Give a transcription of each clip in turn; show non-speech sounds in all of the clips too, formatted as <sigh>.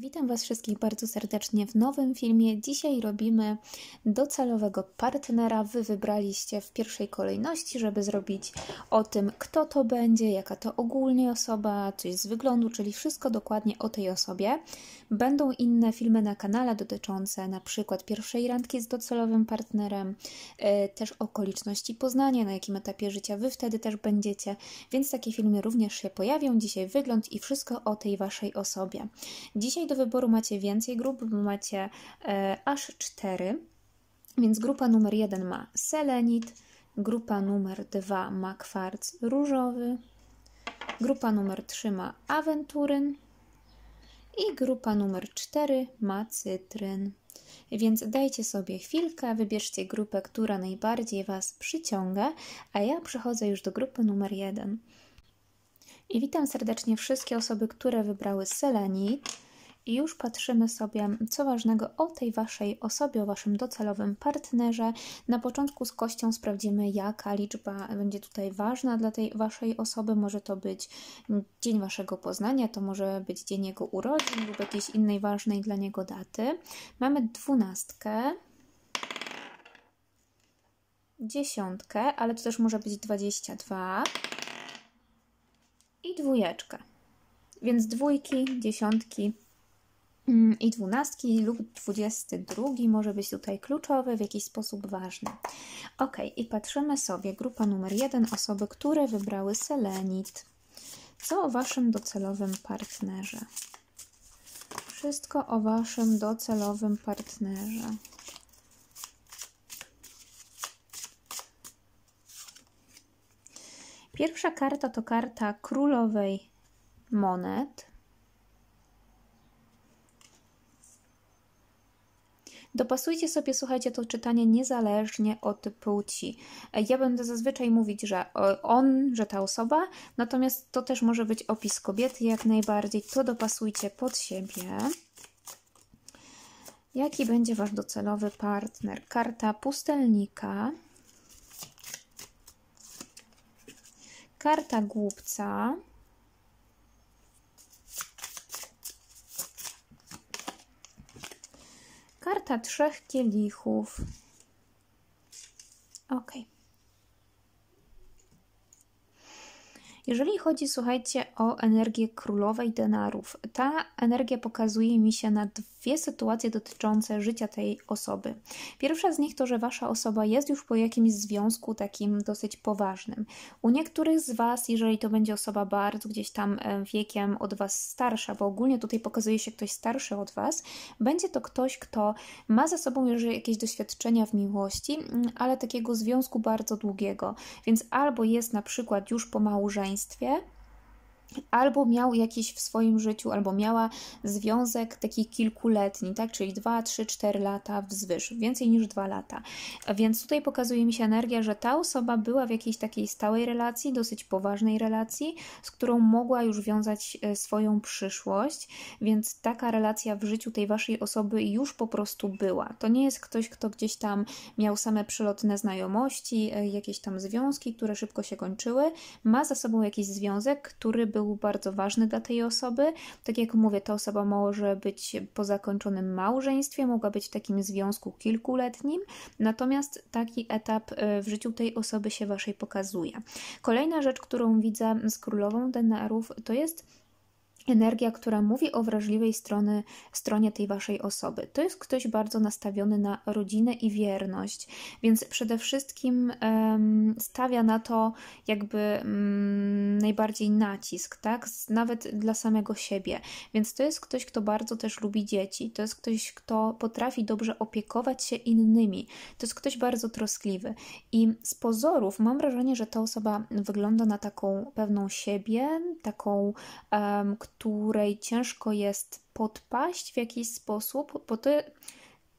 Witam Was wszystkich bardzo serdecznie w nowym filmie. Dzisiaj robimy docelowego partnera. Wy wybraliście w pierwszej kolejności, żeby zrobić o tym, kto to będzie, jaka to ogólnie osoba, coś z wyglądu, czyli wszystko dokładnie o tej osobie. Będą inne filmy na kanale dotyczące na przykład pierwszej randki z docelowym partnerem, y, też okoliczności poznania, na jakim etapie życia Wy wtedy też będziecie, więc takie filmy również się pojawią. Dzisiaj wygląd i wszystko o tej Waszej osobie. Dzisiaj do wyboru macie więcej grup, bo macie e, aż cztery. Więc grupa numer jeden ma selenit, grupa numer dwa ma kwarc różowy, grupa numer trzy ma awenturyn i grupa numer cztery ma cytryn. Więc dajcie sobie chwilkę, wybierzcie grupę, która najbardziej Was przyciąga, a ja przechodzę już do grupy numer jeden. I witam serdecznie wszystkie osoby, które wybrały selenit i już patrzymy sobie, co ważnego o tej Waszej osobie, o Waszym docelowym partnerze. Na początku z kością sprawdzimy, jaka liczba będzie tutaj ważna dla tej Waszej osoby. Może to być dzień Waszego poznania, to może być dzień jego urodzin lub jakiejś innej ważnej dla niego daty. Mamy dwunastkę, dziesiątkę, ale to też może być 22 i dwójeczkę. Więc dwójki, dziesiątki, Mm, i dwunastki lub dwudziesty drugi może być tutaj kluczowy, w jakiś sposób ważny. Ok, i patrzymy sobie. Grupa numer jeden, osoby, które wybrały selenit. Co o waszym docelowym partnerze? Wszystko o waszym docelowym partnerze. Pierwsza karta to karta królowej monet Dopasujcie sobie, słuchajcie, to czytanie niezależnie od płci. Ja będę zazwyczaj mówić, że on, że ta osoba, natomiast to też może być opis kobiety jak najbardziej. To dopasujcie pod siebie. Jaki będzie Wasz docelowy partner? Karta pustelnika. Karta głupca. Karta trzech kielichów. Ok. Jeżeli chodzi, słuchajcie, o energię królowej denarów, ta energia pokazuje mi się na dwa dwie sytuacje dotyczące życia tej osoby. Pierwsza z nich to, że wasza osoba jest już po jakimś związku takim dosyć poważnym. U niektórych z was, jeżeli to będzie osoba bardzo gdzieś tam e, wiekiem od was starsza, bo ogólnie tutaj pokazuje się ktoś starszy od was, będzie to ktoś, kto ma za sobą już jakieś doświadczenia w miłości, mm, ale takiego związku bardzo długiego. Więc albo jest na przykład już po małżeństwie, albo miał jakiś w swoim życiu, albo miała związek taki kilkuletni, tak? Czyli 2, 3, 4 lata wzwyż, więcej niż 2 lata. więc tutaj pokazuje mi się energia, że ta osoba była w jakiejś takiej stałej relacji, dosyć poważnej relacji, z którą mogła już wiązać e, swoją przyszłość, więc taka relacja w życiu tej waszej osoby już po prostu była. To nie jest ktoś, kto gdzieś tam miał same przelotne znajomości, e, jakieś tam związki, które szybko się kończyły, ma za sobą jakiś związek, który był był bardzo ważny dla tej osoby. Tak jak mówię, ta osoba może być po zakończonym małżeństwie, mogła być w takim związku kilkuletnim, natomiast taki etap y, w życiu tej osoby się Waszej pokazuje. Kolejna rzecz, którą widzę z królową denarów, to jest energia, która mówi o wrażliwej strony, stronie tej waszej osoby. To jest ktoś bardzo nastawiony na rodzinę i wierność, więc przede wszystkim um, stawia na to jakby um, najbardziej nacisk, tak? Nawet dla samego siebie. Więc to jest ktoś, kto bardzo też lubi dzieci, to jest ktoś, kto potrafi dobrze opiekować się innymi, to jest ktoś bardzo troskliwy. I z pozorów mam wrażenie, że ta osoba wygląda na taką pewną siebie, taką, um, której ciężko jest podpaść w jakiś sposób, bo to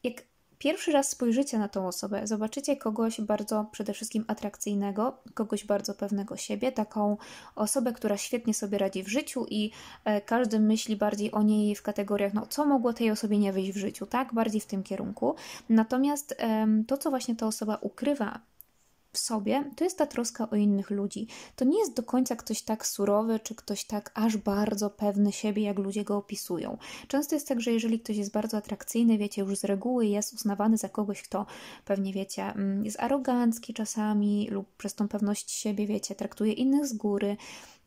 jak pierwszy raz spojrzycie na tą osobę, zobaczycie kogoś bardzo przede wszystkim atrakcyjnego, kogoś bardzo pewnego siebie, taką osobę, która świetnie sobie radzi w życiu i e, każdy myśli bardziej o niej w kategoriach, no co mogło tej osobie nie wyjść w życiu, tak? Bardziej w tym kierunku. Natomiast to, co właśnie ta osoba ukrywa w sobie, to jest ta troska o innych ludzi. To nie jest do końca ktoś tak surowy, czy ktoś tak aż bardzo pewny siebie, jak ludzie go opisują. Często jest tak, że jeżeli ktoś jest bardzo atrakcyjny, wiecie, już z reguły jest uznawany za kogoś, kto pewnie, wiecie, mm, jest arogancki czasami lub przez tą pewność siebie, wiecie, traktuje innych z góry.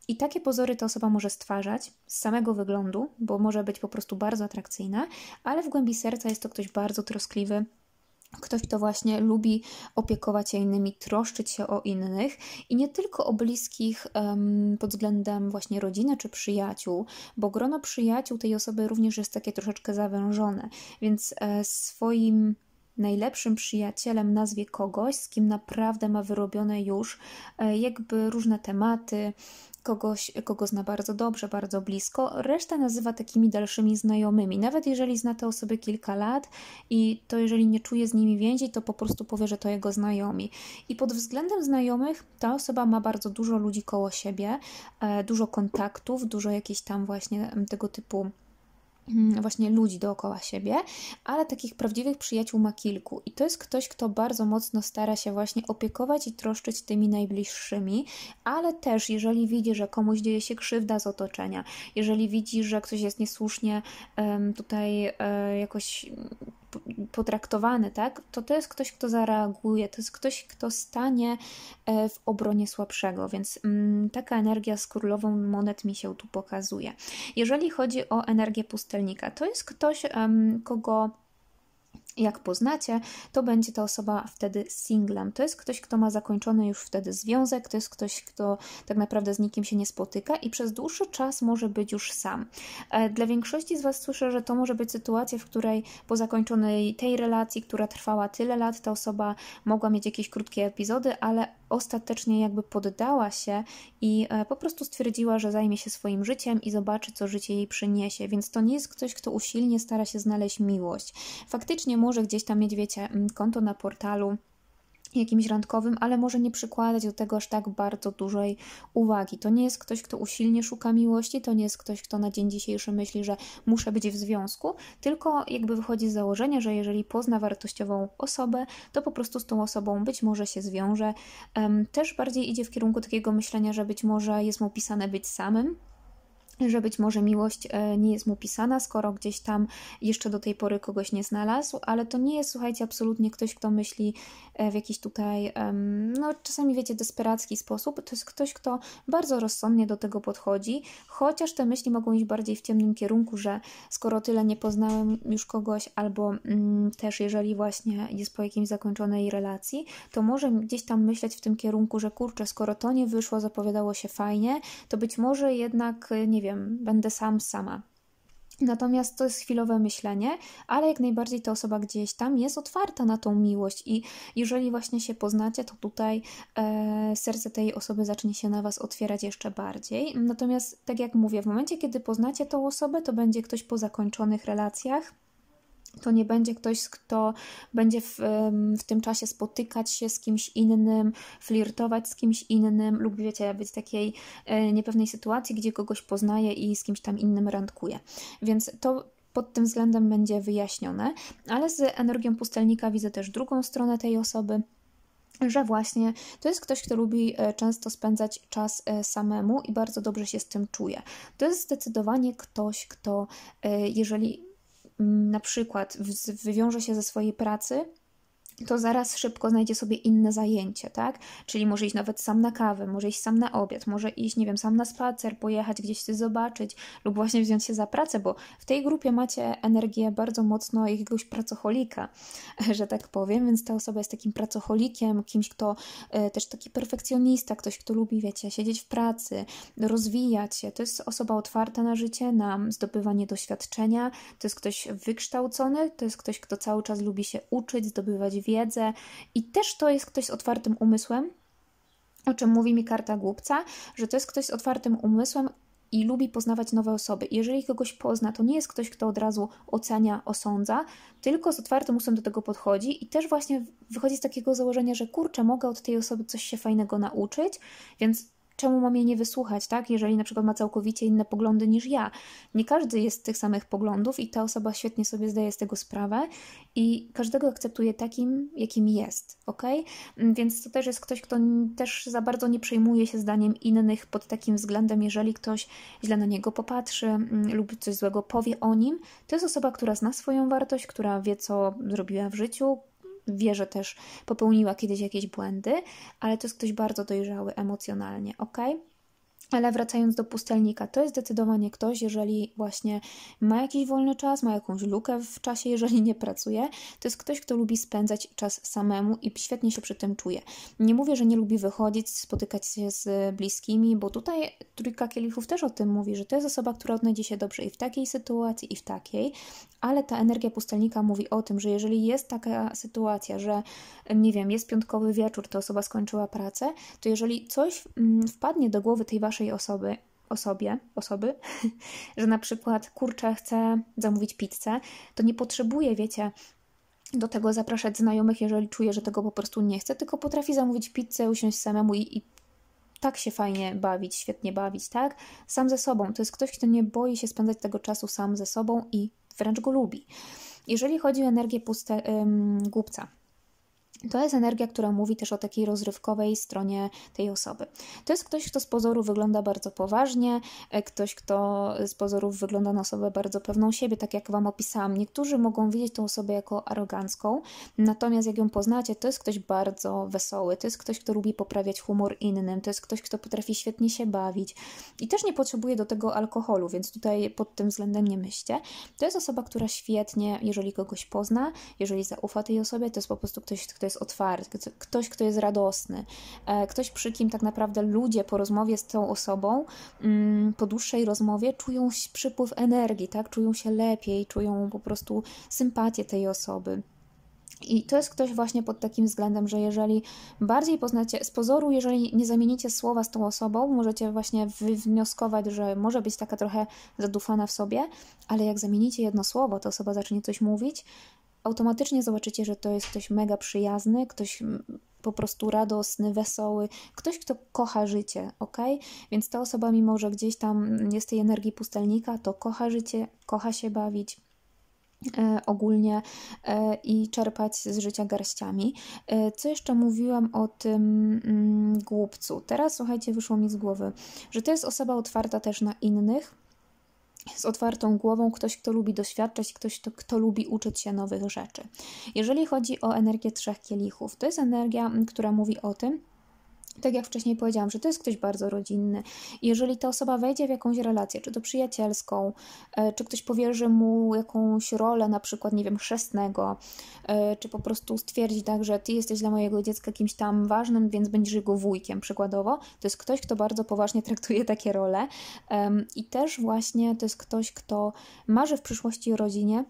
I takie pozory ta osoba może stwarzać z samego wyglądu, bo może być po prostu bardzo atrakcyjna, ale w głębi serca jest to ktoś bardzo troskliwy, Ktoś, kto właśnie lubi opiekować się innymi, troszczyć się o innych i nie tylko o bliskich um, pod względem właśnie rodziny czy przyjaciół, bo grono przyjaciół tej osoby również jest takie troszeczkę zawężone, więc e, swoim najlepszym przyjacielem nazwie kogoś, z kim naprawdę ma wyrobione już e, jakby różne tematy, kogoś, kogo zna bardzo dobrze, bardzo blisko, reszta nazywa takimi dalszymi znajomymi. Nawet jeżeli zna te osoby kilka lat i to jeżeli nie czuje z nimi więzi, to po prostu powie, że to jego znajomi. I pod względem znajomych ta osoba ma bardzo dużo ludzi koło siebie, e, dużo kontaktów, dużo jakichś tam właśnie tego typu Mm, właśnie ludzi dookoła siebie, ale takich prawdziwych przyjaciół ma kilku. I to jest ktoś, kto bardzo mocno stara się właśnie opiekować i troszczyć tymi najbliższymi, ale też jeżeli widzi, że komuś dzieje się krzywda z otoczenia, jeżeli widzi, że ktoś jest niesłusznie um, tutaj um, jakoś potraktowany, tak, to to jest ktoś, kto zareaguje, to jest ktoś, kto stanie e, w obronie słabszego, więc mm, taka energia z królową monet mi się tu pokazuje. Jeżeli chodzi o energię pustelnika, to jest ktoś, kogo jak poznacie, to będzie ta osoba wtedy singlem. To jest ktoś, kto ma zakończony już wtedy związek, to jest ktoś, kto tak naprawdę z nikim się nie spotyka i przez dłuższy czas może być już sam. E, dla większości z Was słyszę, że to może być sytuacja, w której po zakończonej tej relacji, która trwała tyle lat, ta osoba mogła mieć jakieś krótkie epizody, ale ostatecznie jakby poddała się i e, po prostu stwierdziła, że zajmie się swoim życiem i zobaczy, co życie jej przyniesie. Więc to nie jest ktoś, kto usilnie stara się znaleźć miłość. Faktycznie może gdzieś tam mieć, wiecie, konto na portalu jakimś randkowym, ale może nie przykładać do tego aż tak bardzo dużej uwagi. To nie jest ktoś, kto usilnie szuka miłości, to nie jest ktoś, kto na dzień dzisiejszy myśli, że muszę być w związku, tylko jakby wychodzi z założenia, że jeżeli pozna wartościową osobę, to po prostu z tą osobą być może się zwiąże. Też bardziej idzie w kierunku takiego myślenia, że być może jest mu pisane być samym, że być może miłość e, nie jest mu pisana, skoro gdzieś tam jeszcze do tej pory kogoś nie znalazł, ale to nie jest, słuchajcie, absolutnie ktoś, kto myśli e, w jakiś tutaj, no czasami wiecie, desperacki sposób. To jest ktoś, kto bardzo rozsądnie do tego podchodzi, chociaż te myśli mogą iść bardziej w ciemnym kierunku, że skoro tyle nie poznałem już kogoś, albo mm, też jeżeli właśnie jest po jakimś zakończonej relacji, to może gdzieś tam myśleć w tym kierunku, że kurczę, skoro to nie wyszło, zapowiadało się fajnie, to być może jednak, e, nie wiem, wiem, będę sam, sama. Natomiast to jest chwilowe myślenie, ale jak najbardziej ta osoba gdzieś tam jest otwarta na tą miłość, i jeżeli właśnie się poznacie, to tutaj e, serce tej osoby zacznie się na Was otwierać jeszcze bardziej. Natomiast, tak jak mówię, w momencie, kiedy poznacie tą osobę, to będzie ktoś po zakończonych relacjach to nie będzie ktoś, kto będzie w, w, tym czasie spotykać się z kimś innym, flirtować z kimś innym, lub wiecie, być w takiej e, niepewnej sytuacji, gdzie kogoś poznaje i z kimś tam innym randkuje. Więc to, pod tym względem będzie wyjaśnione, ale z energią pustelnika widzę też drugą stronę tej osoby. Że właśnie to jest ktoś, kto lubi e, często spędzać czas e, samemu i bardzo dobrze się z tym czuje. To jest zdecydowanie ktoś, kto, jeżeli na przykład wywiąże się ze swojej pracy, to zaraz szybko znajdzie sobie inne zajęcie, tak? Czyli może iść nawet sam na kawę, może iść sam na obiad, może iść, nie wiem, sam na spacer, pojechać gdzieś zobaczyć lub właśnie wziąć się za pracę, bo w tej grupie macie energię bardzo mocno jakiegoś pracocholika, <laughs> że tak powiem, więc ta osoba jest takim pracocholikiem, kimś, kto e, też taki perfekcjonista, ktoś, kto lubi, wiecie, siedzieć w pracy, rozwijać się. To jest osoba otwarta na życie, na zdobywanie doświadczenia, to jest ktoś wykształcony, to jest ktoś, kto cały czas lubi się uczyć, zdobywać wiedzę i też to jest ktoś z otwartym umysłem, o czym mówi mi karta głupca, że to jest ktoś z otwartym umysłem, i lubi poznawać nowe osoby. Jeżeli kogoś pozna, to nie jest ktoś, kto od razu ocenia, osądza, tylko z otwartym usłem do tego podchodzi i też właśnie wychodzi z takiego założenia, że kurczę, mogę od tej osoby coś się fajnego nauczyć, więc czemu mam jej nie wysłuchać, tak? Jeżeli na przykład ma całkowicie inne poglądy niż ja. Nie każdy jest tych samych poglądów i ta osoba świetnie sobie zdaje z tego sprawę i każdego akceptuje takim, jakim jest, ok? Mm, więc to też jest ktoś, kto też za bardzo nie przejmuje się zdaniem innych pod takim względem, jeżeli ktoś źle na niego popatrzy mm, lub coś złego powie o nim, to jest osoba, która zna swoją wartość, która wie, co zrobiła w życiu, wie, że też popełniła kiedyś jakieś błędy, ale to jest ktoś bardzo dojrzały emocjonalnie, ok? Ale wracając do pustelnika, to jest zdecydowanie ktoś, jeżeli właśnie ma jakiś wolny czas, ma jakąś lukę w czasie, jeżeli nie pracuje, to jest ktoś, kto lubi spędzać czas samemu i świetnie się przy tym czuje. Nie mówię, że nie lubi wychodzić, spotykać się z bliskimi, bo tutaj trójka kielichów też o tym mówi, że to jest osoba, która odnajdzie się dobrze i w takiej sytuacji, i w takiej, ale ta energia pustelnika mówi o tym, że jeżeli jest taka sytuacja, że nie wiem, jest piątkowy wieczór, ta osoba skończyła pracę, to jeżeli coś mm, wpadnie do głowy tej waszej naszej osoby, osobie, osoby, <laughs> że na przykład kurczę, chcę zamówić pizzę, to nie potrzebuję, wiecie, do tego zapraszać znajomych, jeżeli czuję, że tego po prostu nie chcę, tylko potrafi zamówić pizzę, usiąść samemu i, i tak się fajnie bawić, świetnie bawić, tak? Sam ze sobą. To jest ktoś, kto nie boi się spędzać tego czasu sam ze sobą i wręcz go lubi. Jeżeli chodzi o energię puste, ym, głupca, to jest energia, która mówi też o takiej rozrywkowej stronie tej osoby. To jest ktoś, kto z pozoru wygląda bardzo poważnie, e, ktoś, kto z pozorów wygląda na osobę bardzo pewną siebie, tak jak Wam opisałam. Niektórzy mogą widzieć tę osobę jako arogancką, natomiast jak ją poznacie, to jest ktoś bardzo wesoły, to jest ktoś, kto lubi poprawiać humor innym, to jest ktoś, kto potrafi świetnie się bawić i też nie potrzebuje do tego alkoholu, więc tutaj pod tym względem nie myślcie. To jest osoba, która świetnie, jeżeli kogoś pozna, jeżeli zaufa tej osobie, to jest po prostu ktoś, kto jest jest otwarty, ktoś, kto jest radosny, e, ktoś, przy kim tak naprawdę ludzie po rozmowie z tą osobą, mm, po dłuższej rozmowie czują przypływ energii, tak? czują się lepiej, czują po prostu sympatię tej osoby. I to jest ktoś właśnie pod takim względem, że jeżeli bardziej poznacie, z pozoru, jeżeli nie zamienicie słowa z tą osobą, możecie właśnie wywnioskować, że może być taka trochę zadufana w sobie, ale jak zamienicie jedno słowo, ta osoba zacznie coś mówić, automatycznie zobaczycie, że to jest ktoś mega przyjazny, ktoś mm, po prostu radosny, wesoły, ktoś, kto kocha życie, ok? Więc ta osoba, mimo że gdzieś tam jest tej energii pustelnika, to kocha życie, kocha się bawić, e, ogólnie e, i czerpać z życia garściami. E, co jeszcze mówiłam o tym mm, głupcu? Teraz słuchajcie, wyszło mi z głowy, że to jest osoba otwarta też na innych z otwartą głową, ktoś, kto lubi doświadczać, ktoś, kto, kto lubi uczyć się nowych rzeczy. Jeżeli chodzi o energię trzech kielichów, to jest energia, która mówi o tym, tak jak wcześniej powiedziałam, że to jest ktoś bardzo rodzinny. Jeżeli ta osoba wejdzie w jakąś relację, czy to przyjacielską, e, czy ktoś powierzy mu jakąś rolę, na przykład, nie wiem, chrzestnego, e, czy po prostu stwierdzi tak, że ty jesteś dla mojego dziecka kimś tam ważnym, więc będziesz jego wujkiem, przykładowo, to jest ktoś, kto bardzo poważnie <laughs> traktuje takie role i też właśnie to jest ktoś, kto marzy w przyszłości o rodzinie,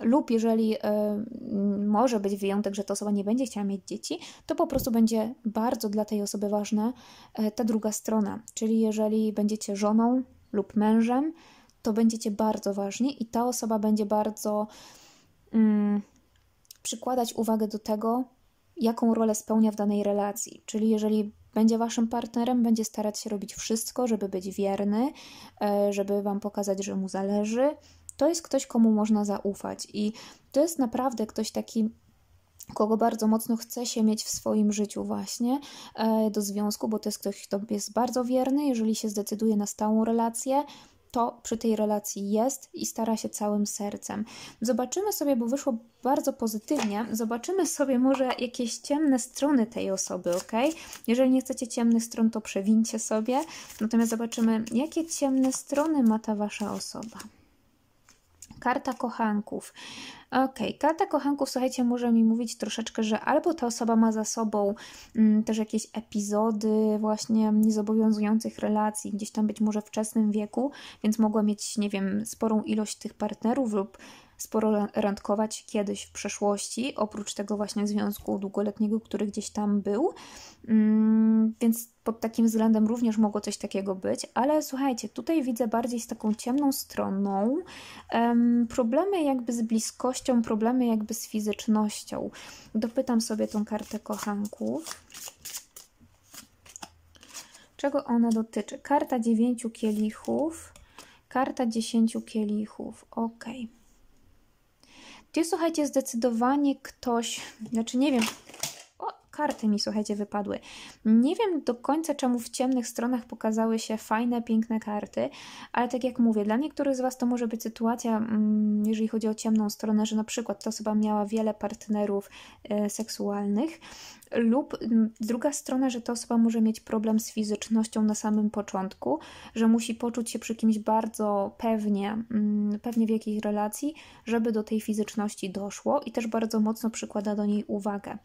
lub jeżeli y, może być wyjątek, że ta osoba nie będzie chciała mieć dzieci, to po prostu będzie bardzo dla tej osoby ważna y, ta druga strona. Czyli jeżeli będziecie żoną lub mężem, to będziecie bardzo ważni i ta osoba będzie bardzo y, przykładać uwagę do tego, jaką rolę spełnia w danej relacji. Czyli jeżeli będzie waszym partnerem, będzie starać się robić wszystko, żeby być wierny, e, żeby wam pokazać, że mu zależy, to jest ktoś, komu można zaufać i to jest naprawdę ktoś taki kogo bardzo mocno chce się mieć w swoim życiu właśnie e, do związku, bo to jest ktoś, kto jest bardzo wierny, jeżeli się zdecyduje na stałą relację, to przy tej relacji jest i stara się całym sercem. Zobaczymy sobie, bo wyszło bardzo pozytywnie, zobaczymy sobie może jakieś ciemne strony tej osoby, ok? Jeżeli nie chcecie ciemnych stron, to przewincie sobie, natomiast zobaczymy, jakie ciemne strony ma ta wasza osoba. Karta kochanków. Ok, karta kochanków, słuchajcie, może mi mówić troszeczkę, że albo ta osoba ma za sobą mm, też jakieś epizody właśnie niezobowiązujących relacji, gdzieś tam być może wczesnym wieku, więc mogła mieć, nie wiem, sporą ilość tych partnerów lub sporo randkować kiedyś w przeszłości, oprócz tego właśnie związku długoletniego, który gdzieś tam był. Mm, więc pod takim względem również mogło coś takiego być, ale słuchajcie, tutaj widzę bardziej z taką ciemną stroną problemy jakby z bliskością, problemy jakby z fizycznością. Dopytam sobie tą kartę kochanków czego ona dotyczy. Karta dziewięciu kielichów, karta dziesięciu kielichów. Ok. Gdzie słuchajcie, zdecydowanie ktoś, znaczy nie wiem, karty mi, słuchajcie, wypadły. Nie wiem do końca, czemu w ciemnych stronach pokazały się fajne, piękne karty, ale tak jak mówię, dla niektórych z Was to może być sytuacja, mm, jeżeli chodzi o ciemną stronę, że na przykład ta osoba miała wiele partnerów e, seksualnych, lub mm, druga strona, że ta osoba może mieć problem z fizycznością na samym początku, że musi poczuć się przy kimś bardzo pewnie, mm, pewnie w jakiejś relacji, żeby do tej fizyczności doszło i też bardzo mocno przykłada do niej uwagę.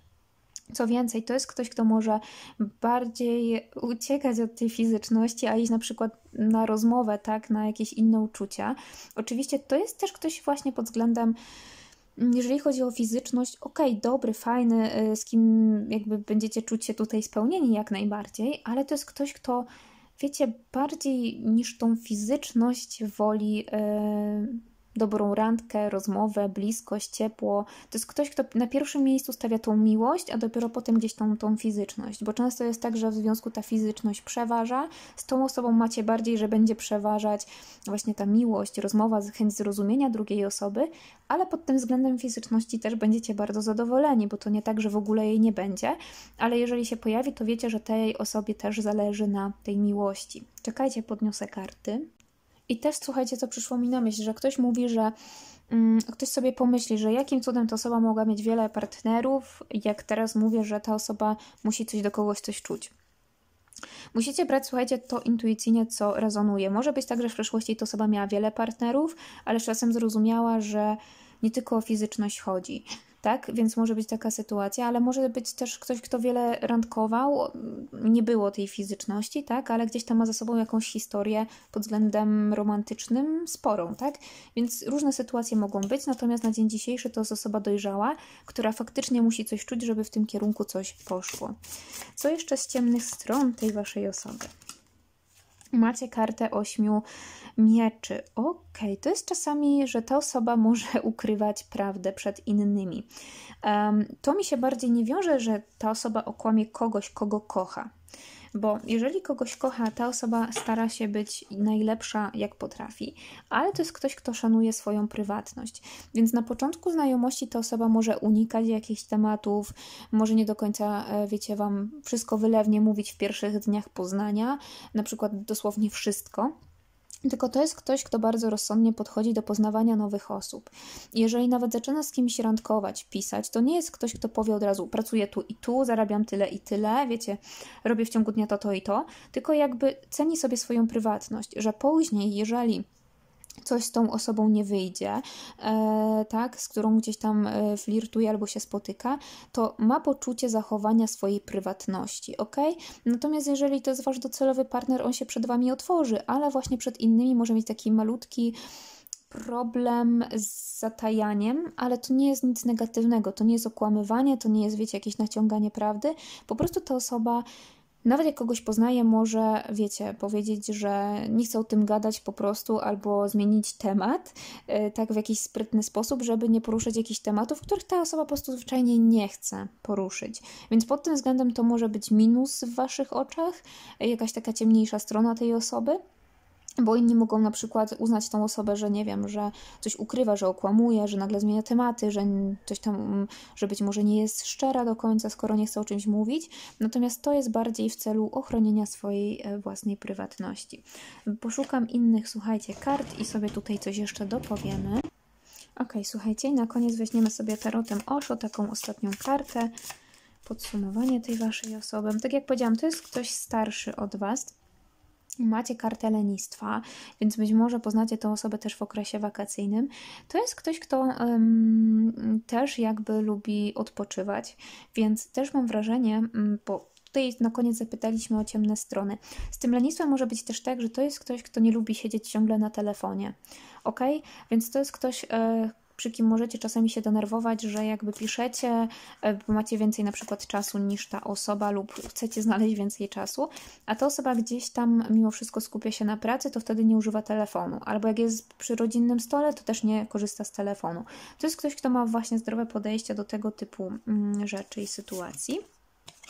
Co więcej, to jest ktoś, kto może bardziej uciekać od tej fizyczności, a iść na przykład na rozmowę, tak, na jakieś inne uczucia. Oczywiście to jest też ktoś właśnie pod względem jeżeli chodzi o fizyczność, okej dobry, fajny, y, z kim jakby będziecie czuć się tutaj spełnieni jak najbardziej, ale to jest ktoś, kto wiecie, bardziej niż tą fizyczność woli yy, dobrą randkę, rozmowę, bliskość, ciepło. To jest ktoś, kto na pierwszym miejscu stawia tą miłość, a dopiero potem gdzieś tą, tą fizyczność, bo często jest tak, że w związku ta fizyczność przeważa, z tą osobą macie bardziej, że będzie przeważać właśnie ta miłość, rozmowa, chęć zrozumienia drugiej osoby, ale pod tym względem fizyczności też będziecie bardzo zadowoleni, bo to nie tak, że w ogóle jej nie będzie, ale jeżeli się pojawi, to wiecie, że tej osobie też zależy na tej miłości. Czekajcie, podniosę karty. I też słuchajcie, co przyszło mi na myśl, że ktoś mówi, że mm, ktoś sobie pomyśli, że jakim cudem ta osoba mogła mieć wiele partnerów, jak teraz mówię, że ta osoba musi coś do kogoś coś czuć. Musicie brać, słuchajcie, to intuicyjnie, co rezonuje. Może być tak, że w przeszłości ta osoba miała wiele partnerów, ale z czasem zrozumiała, że nie tylko o fizyczność chodzi tak? Więc może być taka sytuacja, ale może być też ktoś, kto wiele randkował, nie było tej fizyczności, tak? Ale gdzieś tam ma za sobą jakąś historię pod względem romantycznym sporą, tak? Więc różne sytuacje mogą być, natomiast na dzień dzisiejszy to jest osoba dojrzała, która faktycznie musi coś czuć, żeby w tym kierunku coś poszło. Co jeszcze z ciemnych stron tej waszej osoby? macie kartę ośmiu mieczy. Okej, okay. to jest czasami, że ta osoba może <laughs> ukrywać prawdę przed innymi. Um, to mi się bardziej nie wiąże, że ta osoba okłamie kogoś, kogo kocha. Bo jeżeli kogoś kocha, ta osoba stara się być najlepsza jak potrafi, ale to jest ktoś, kto szanuje swoją prywatność. Więc na początku znajomości ta osoba może unikać jakichś tematów, może nie do końca, e, wiecie, wam wszystko wylewnie mówić w pierwszych dniach poznania, na przykład dosłownie wszystko tylko to jest ktoś, kto bardzo rozsądnie podchodzi do poznawania nowych osób. Jeżeli nawet zaczyna z kimś randkować, pisać, to nie jest ktoś, kto powie od razu: pracuję tu i tu, zarabiam tyle i tyle, wiecie, robię w ciągu dnia to, to i to, tylko jakby ceni sobie swoją prywatność, że później, jeżeli coś z tą osobą nie wyjdzie, e, tak, z którą gdzieś tam e, flirtuje albo się spotyka, to ma poczucie zachowania swojej prywatności, ok? Natomiast jeżeli to jest wasz docelowy partner, on się przed wami otworzy, ale właśnie przed innymi może mieć taki malutki problem z zatajaniem, ale to nie jest nic negatywnego, to nie jest okłamywanie, to nie jest, wiecie, jakieś naciąganie prawdy, po prostu ta osoba nawet jak kogoś poznaje, może, wiecie, powiedzieć, że nie chce o tym gadać po prostu albo zmienić temat e, tak w jakiś sprytny sposób, żeby nie poruszać jakichś tematów, których ta osoba po prostu zwyczajnie nie chce poruszyć. Więc pod tym względem to może być minus w waszych oczach, e, jakaś taka ciemniejsza strona tej osoby bo inni mogą na przykład uznać tą osobę, że nie wiem, że coś ukrywa, że okłamuje, że nagle zmienia tematy, że coś tam, że być może nie jest szczera do końca, skoro nie chce o czymś mówić. Natomiast to jest bardziej w celu ochronienia swojej e, własnej prywatności. Poszukam innych, słuchajcie, kart i sobie tutaj coś jeszcze dopowiemy. Ok, słuchajcie, na koniec weźmiemy sobie tarotem Osho, taką ostatnią kartę. Podsumowanie tej waszej osoby. Tak jak powiedziałam, to jest ktoś starszy od was macie kartę lenistwa, więc być może poznacie tę osobę też w okresie wakacyjnym, to jest ktoś, kto um, też jakby lubi odpoczywać, więc też mam wrażenie, mm, bo tutaj na koniec zapytaliśmy o ciemne strony. Z tym lenistwem może być też tak, że to jest ktoś, kto nie lubi siedzieć ciągle na telefonie. Ok? Więc to jest ktoś, e, przy kim możecie czasami się denerwować, że jakby piszecie, e, macie więcej na przykład czasu niż ta osoba lub chcecie znaleźć więcej czasu, a ta osoba gdzieś tam mimo wszystko skupia się na pracy, to wtedy nie używa telefonu. Albo jak jest przy rodzinnym stole, to też nie korzysta z telefonu. To jest ktoś, kto ma właśnie zdrowe podejście do tego typu mm, rzeczy i sytuacji.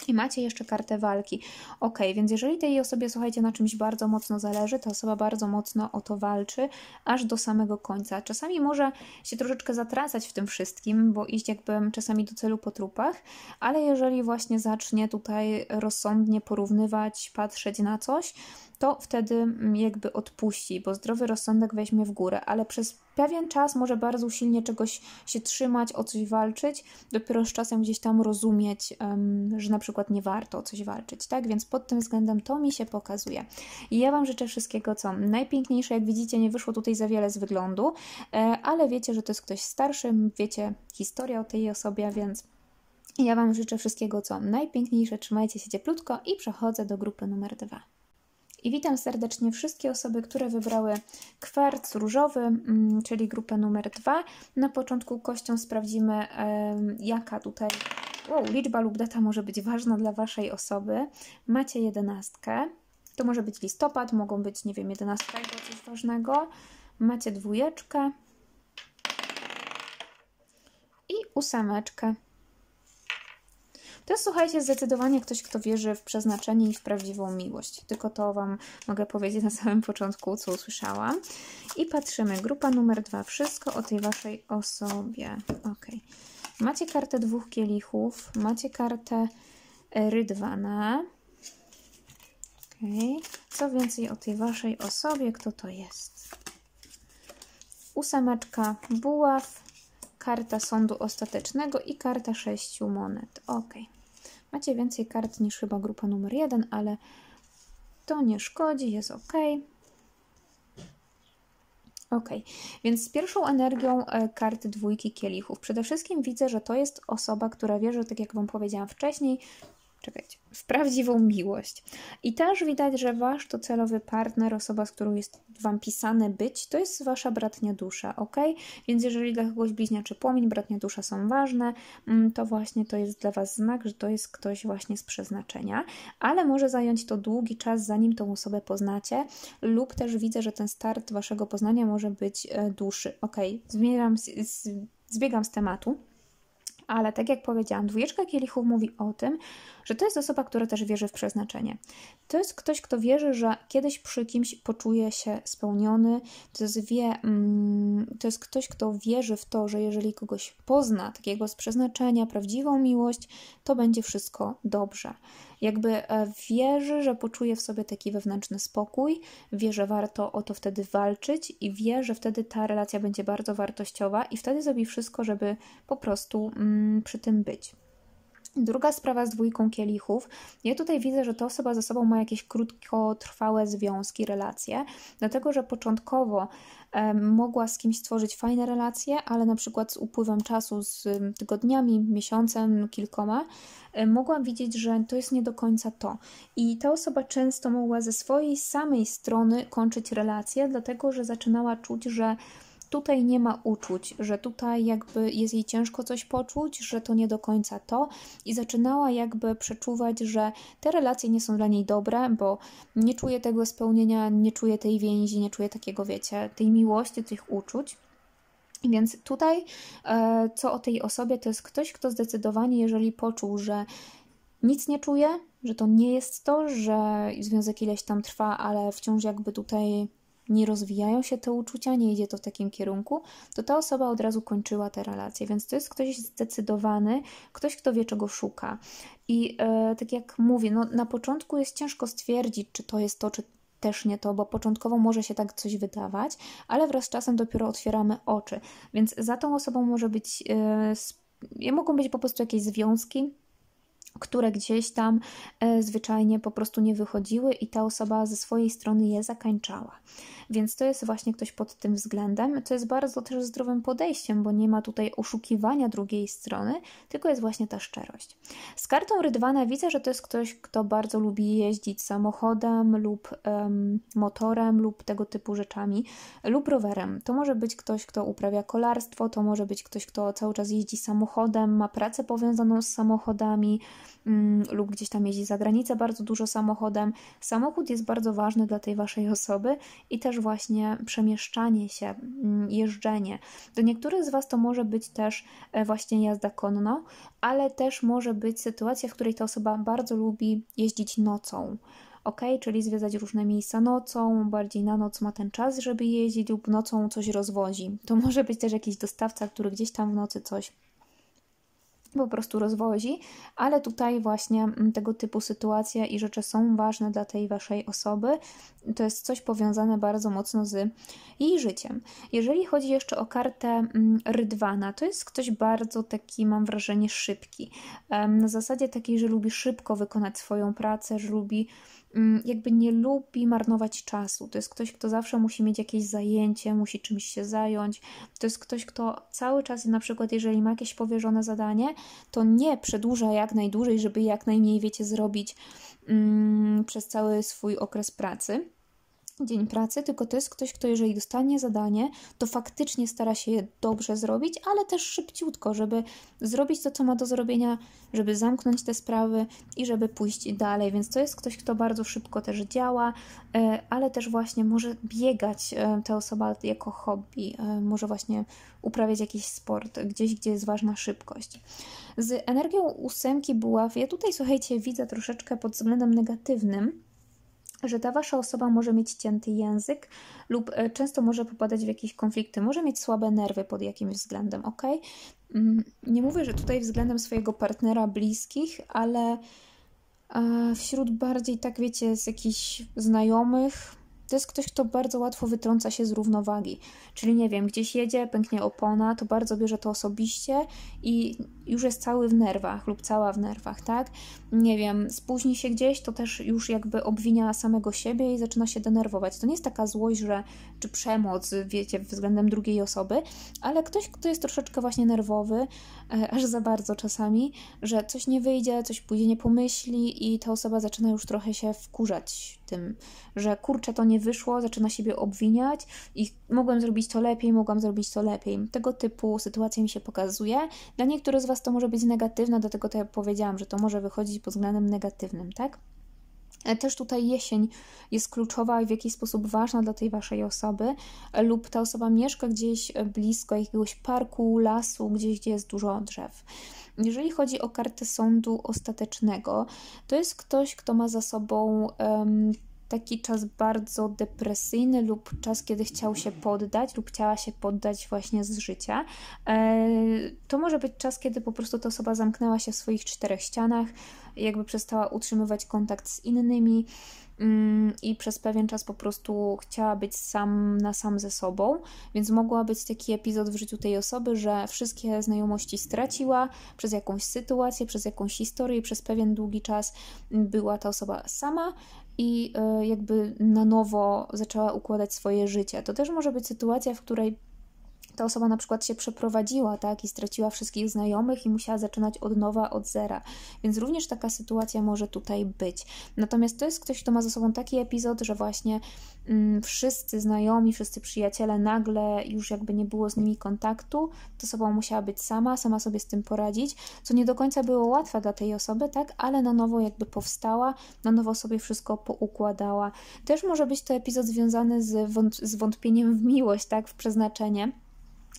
I macie jeszcze kartę walki. Ok, więc jeżeli tej osobie, słuchajcie, na czymś bardzo mocno zależy, ta osoba bardzo mocno o to walczy, aż do samego końca. Czasami może się troszeczkę zatracać w tym wszystkim, bo iść jakby czasami do celu po trupach, ale jeżeli właśnie zacznie tutaj rozsądnie porównywać, patrzeć na coś, to wtedy mm, jakby odpuści, bo zdrowy rozsądek weźmie w górę, ale przez pewien czas może bardzo silnie czegoś się trzymać, o coś walczyć, dopiero z czasem gdzieś tam rozumieć, że na przykład nie warto o coś walczyć, tak? Więc pod tym względem to mi się pokazuje. I ja Wam życzę wszystkiego, co najpiękniejsze. Jak widzicie, nie wyszło tutaj za wiele z wyglądu, e, ale wiecie, że to jest ktoś starszy, wiecie historię o tej osobie, więc ja Wam życzę wszystkiego, co najpiękniejsze. Trzymajcie się cieplutko i przechodzę do grupy numer dwa. I witam serdecznie wszystkie osoby, które wybrały kwarc różowy, mm, czyli grupę numer 2. Na początku kością sprawdzimy, jaka tutaj wow, liczba lub data może być ważna dla Waszej osoby. Macie jedenastkę. To może być listopad, mogą być, nie wiem, 11 coś ważnego. Macie dwójeczkę i ósemeczkę. To jest, słuchajcie, zdecydowanie ktoś, kto wierzy w przeznaczenie i w prawdziwą miłość. Tylko to Wam mogę powiedzieć na samym początku, co usłyszałam. I patrzymy. Grupa numer dwa. Wszystko o tej Waszej osobie. Ok. Macie kartę dwóch kielichów. Macie kartę e, rydwana. Ok. Co więcej o tej Waszej osobie? Kto to jest? Ósemeczka buław, karta sądu ostatecznego i karta sześciu monet. Ok. Macie więcej kart niż chyba grupa numer jeden, ale to nie szkodzi, jest ok. Ok, więc z pierwszą energią e, karty dwójki kielichów. Przede wszystkim widzę, że to jest osoba, która wierzy, tak jak Wam powiedziałam wcześniej, czekajcie, w prawdziwą miłość. I też widać, że wasz docelowy partner, osoba, z którą jest wam pisane być, to jest wasza bratnia dusza, ok? Więc jeżeli dla kogoś bliźnia czy płomień, bratnia dusza są ważne, mm, to właśnie to jest dla was znak, że to jest ktoś właśnie z przeznaczenia, ale może zająć to długi czas, zanim tą osobę poznacie, lub też widzę, że ten start waszego poznania może być e, dłuższy. Ok, Zbieram, z, z, zbiegam z tematu. Ale tak jak powiedziałam, dwójeczka kielichów mówi o tym, że to jest osoba, która też wierzy w przeznaczenie. To jest ktoś, kto wierzy, że kiedyś przy kimś poczuje się spełniony. To jest, wie, mm, to jest ktoś, kto wierzy w to, że jeżeli kogoś pozna takiego z przeznaczenia, prawdziwą miłość, to będzie wszystko dobrze. Jakby e, wierzy, że poczuje w sobie taki wewnętrzny spokój, wie, że warto o to wtedy walczyć i wie, że wtedy ta relacja będzie bardzo wartościowa i wtedy zrobi wszystko, żeby po prostu mm, przy tym być. Druga sprawa z dwójką kielichów. Ja tutaj widzę, że ta osoba ze sobą ma jakieś krótkotrwałe związki, relacje, dlatego że początkowo mogła z kimś stworzyć fajne relacje, ale na przykład z upływem czasu, z tygodniami, miesiącem, kilkoma, mogłam widzieć, że to jest nie do końca to. I ta osoba często mogła ze swojej samej strony kończyć relacje, dlatego że zaczynała czuć, że tutaj nie ma uczuć, że tutaj jakby jest jej ciężko coś poczuć, że to nie do końca to i zaczynała jakby przeczuwać, że te relacje nie są dla niej dobre, bo nie czuje tego spełnienia, nie czuje tej więzi, nie czuje takiego, wiecie, tej miłości, tych uczuć. Więc tutaj, e, co o tej osobie, to jest ktoś, kto zdecydowanie, jeżeli poczuł, że nic nie czuje, że to nie jest to, że związek ileś tam trwa, ale wciąż jakby tutaj nie rozwijają się te uczucia, nie idzie to w takim kierunku, to ta osoba od razu kończyła te relacje. Więc to jest ktoś zdecydowany, ktoś, kto wie, czego szuka. I e, tak jak mówię, no, na początku jest ciężko stwierdzić, czy to jest to, czy też nie to, bo początkowo może się tak coś wydawać, ale wraz z czasem dopiero otwieramy oczy. Więc za tą osobą może być. E, mogą być po prostu jakieś związki, które gdzieś tam e, zwyczajnie po prostu nie wychodziły i ta osoba ze swojej strony je zakańczała. Więc to jest właśnie ktoś pod tym względem, co jest bardzo też zdrowym podejściem, bo nie ma tutaj oszukiwania drugiej strony, tylko jest właśnie ta szczerość. Z kartą Rydwana widzę, że to jest ktoś, kto bardzo lubi jeździć samochodem lub motorem lub tego typu rzeczami, lub rowerem. To może być ktoś, kto uprawia kolarstwo, to może być ktoś, kto cały czas jeździ samochodem, ma pracę powiązaną z samochodami, Mm, lub gdzieś tam jeździ za granicę bardzo dużo samochodem. Samochód jest bardzo ważny dla tej waszej osoby i też właśnie przemieszczanie się, mm, jeżdżenie. Do niektórych z was to może być też e, właśnie jazda konno, ale też może być sytuacja, w której ta osoba bardzo lubi jeździć nocą ok, czyli zwiedzać różne miejsca nocą, bardziej na noc ma ten czas, żeby jeździć, lub nocą coś rozwozi. To może być też jakiś dostawca, który gdzieś tam w nocy coś po prostu rozwozi, ale tutaj właśnie mm, tego typu sytuacje i rzeczy są ważne dla tej waszej osoby. To jest coś powiązane bardzo mocno z jej życiem. Jeżeli chodzi jeszcze o kartę mm, rydwana, to jest ktoś bardzo taki, mam wrażenie, szybki. Na zasadzie takiej, że lubi szybko wykonać swoją pracę, że lubi Mm, jakby nie lubi marnować czasu. To jest ktoś, kto zawsze musi mieć jakieś zajęcie, musi czymś się zająć. To jest ktoś, kto cały czas, na przykład, jeżeli ma jakieś powierzone zadanie, to nie przedłuża jak najdłużej, żeby jak najmniej, wiecie, zrobić mm, przez cały swój okres pracy dzień pracy, tylko to jest ktoś, kto jeżeli dostanie zadanie, to faktycznie stara się je dobrze zrobić, ale też szybciutko, żeby zrobić to, co ma do zrobienia, żeby zamknąć te sprawy i żeby pójść dalej. Więc to jest ktoś, kto bardzo szybko też działa, e, ale też właśnie może biegać e, ta osoba jako hobby, e, może właśnie uprawiać jakiś sport, gdzieś, gdzie jest ważna szybkość. Z energią ósemki buław, ja tutaj słuchajcie, widzę troszeczkę pod względem negatywnym, że ta wasza osoba może mieć cięty język lub e, często może popadać w jakieś konflikty, może mieć słabe nerwy pod jakimś względem, ok? Mm, nie mówię, że tutaj względem swojego partnera bliskich, ale e, wśród bardziej, tak wiecie, z jakichś znajomych, to jest ktoś, kto bardzo łatwo wytrąca się z równowagi. Czyli nie wiem, gdzieś jedzie, pęknie opona, to bardzo bierze to osobiście i już jest cały w nerwach lub cała w nerwach, tak? Nie wiem, spóźni się gdzieś, to też już jakby obwinia samego siebie i zaczyna się denerwować. To nie jest taka złość, że czy przemoc, wiecie, względem drugiej osoby, ale ktoś, kto jest troszeczkę właśnie nerwowy, e, aż za bardzo czasami, że coś nie wyjdzie, coś pójdzie nie pomyśli i ta osoba zaczyna już trochę się wkurzać tym, że kurczę, to nie wyszło, zaczyna siebie obwiniać i mogłem zrobić to lepiej, mogłam zrobić to lepiej. Tego typu sytuacja mi się pokazuje. Dla niektórych z Was to może być negatywne, dlatego to ja powiedziałam, że to może wychodzić pod względem negatywnym, tak? E, też tutaj jesień jest kluczowa i w jakiś sposób ważna dla tej waszej osoby, e, lub ta osoba mieszka gdzieś e, blisko jakiegoś parku, lasu, gdzieś gdzie jest dużo drzew. Jeżeli chodzi o kartę sądu ostatecznego, to jest ktoś, kto ma za sobą. Um, taki czas bardzo depresyjny lub czas, kiedy chciał się poddać lub chciała się poddać właśnie z życia. E, to może być czas, kiedy po prostu ta osoba zamknęła się w swoich czterech ścianach, jakby przestała utrzymywać kontakt z innymi mm, i przez pewien czas po prostu chciała być sam na sam ze sobą, więc mogła być taki epizod w życiu tej osoby, że wszystkie znajomości straciła przez jakąś sytuację, przez jakąś historię przez pewien długi czas była ta osoba sama i e, jakby na nowo zaczęła układać swoje życie. To też może być sytuacja, w której ta osoba na przykład się przeprowadziła, tak, i straciła wszystkich znajomych i musiała zaczynać od nowa, od zera. Więc również taka sytuacja może tutaj być. Natomiast to jest ktoś, kto ma za sobą taki epizod, że właśnie mm, wszyscy znajomi, wszyscy przyjaciele nagle już jakby nie było z nimi kontaktu, ta osoba musiała być sama, sama sobie z tym poradzić, co nie do końca było łatwe dla tej osoby, tak, ale na nowo jakby powstała, na nowo sobie wszystko poukładała. Też może być to epizod związany z, wąt z wątpieniem w miłość, tak, w przeznaczenie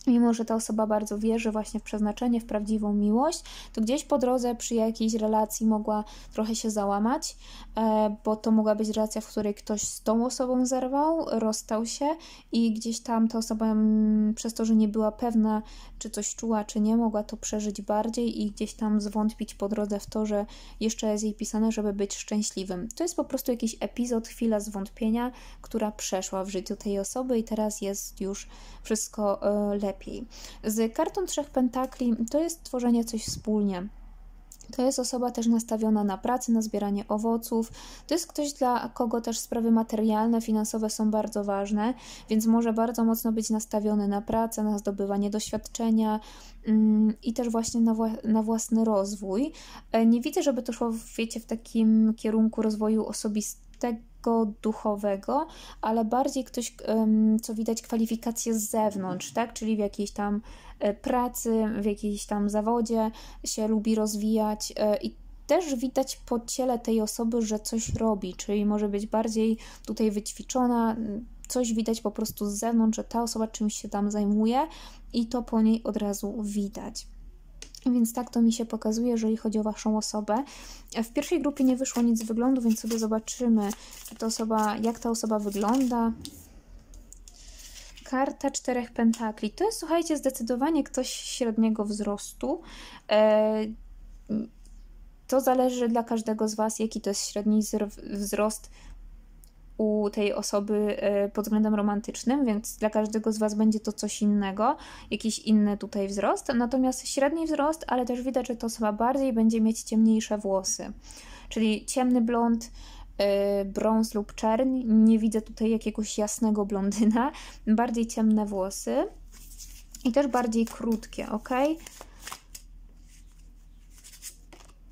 mimo że ta osoba bardzo wierzy właśnie w przeznaczenie, w prawdziwą miłość, to gdzieś po drodze przy jakiejś relacji mogła trochę się załamać, e, bo to mogła być relacja, w której ktoś z tą osobą zerwał, rozstał się i gdzieś tam ta osoba mm, przez to, że nie była pewna czy coś czuła, czy nie, mogła to przeżyć bardziej i gdzieś tam zwątpić po drodze w to, że jeszcze jest jej pisane, żeby być szczęśliwym. To jest po prostu jakiś epizod, chwila zwątpienia, która przeszła w życiu tej osoby i teraz jest już wszystko e, lepiej. Z kartą Trzech Pentakli to jest tworzenie coś wspólnie. To jest osoba też nastawiona na pracę, na zbieranie owoców. To jest ktoś, dla kogo też sprawy materialne, finansowe są bardzo ważne, więc może bardzo mocno być nastawiony na pracę, na zdobywanie doświadczenia mm, i też właśnie na, wła na własny rozwój. E, nie widzę, żeby to szło, wiecie, w takim kierunku rozwoju osobistego tego duchowego, ale bardziej ktoś, co widać, kwalifikacje z zewnątrz, tak? Czyli w jakiejś tam e, pracy, w jakiejś tam zawodzie się lubi rozwijać e, i też widać po ciele tej osoby, że coś robi, czyli może być bardziej tutaj wyćwiczona, coś widać po prostu z zewnątrz, że ta osoba czymś się tam zajmuje i to po niej od razu widać. Więc tak to mi się pokazuje, jeżeli chodzi o Waszą osobę. W pierwszej grupie nie wyszło nic z wyglądu, więc sobie zobaczymy, ta osoba, jak ta osoba wygląda. Karta czterech pentakli. To jest, słuchajcie, zdecydowanie ktoś średniego wzrostu. E, to zależy dla każdego z Was, jaki to jest średni wzrost u tej osoby e, pod względem romantycznym, więc dla każdego z Was będzie to coś innego, jakiś inny tutaj wzrost. Natomiast średni wzrost, ale też widać, że ta osoba bardziej będzie mieć ciemniejsze włosy, czyli ciemny blond, e, brąz lub czerń. Nie widzę tutaj jakiegoś jasnego blondyna, bardziej ciemne włosy i też bardziej krótkie, ok?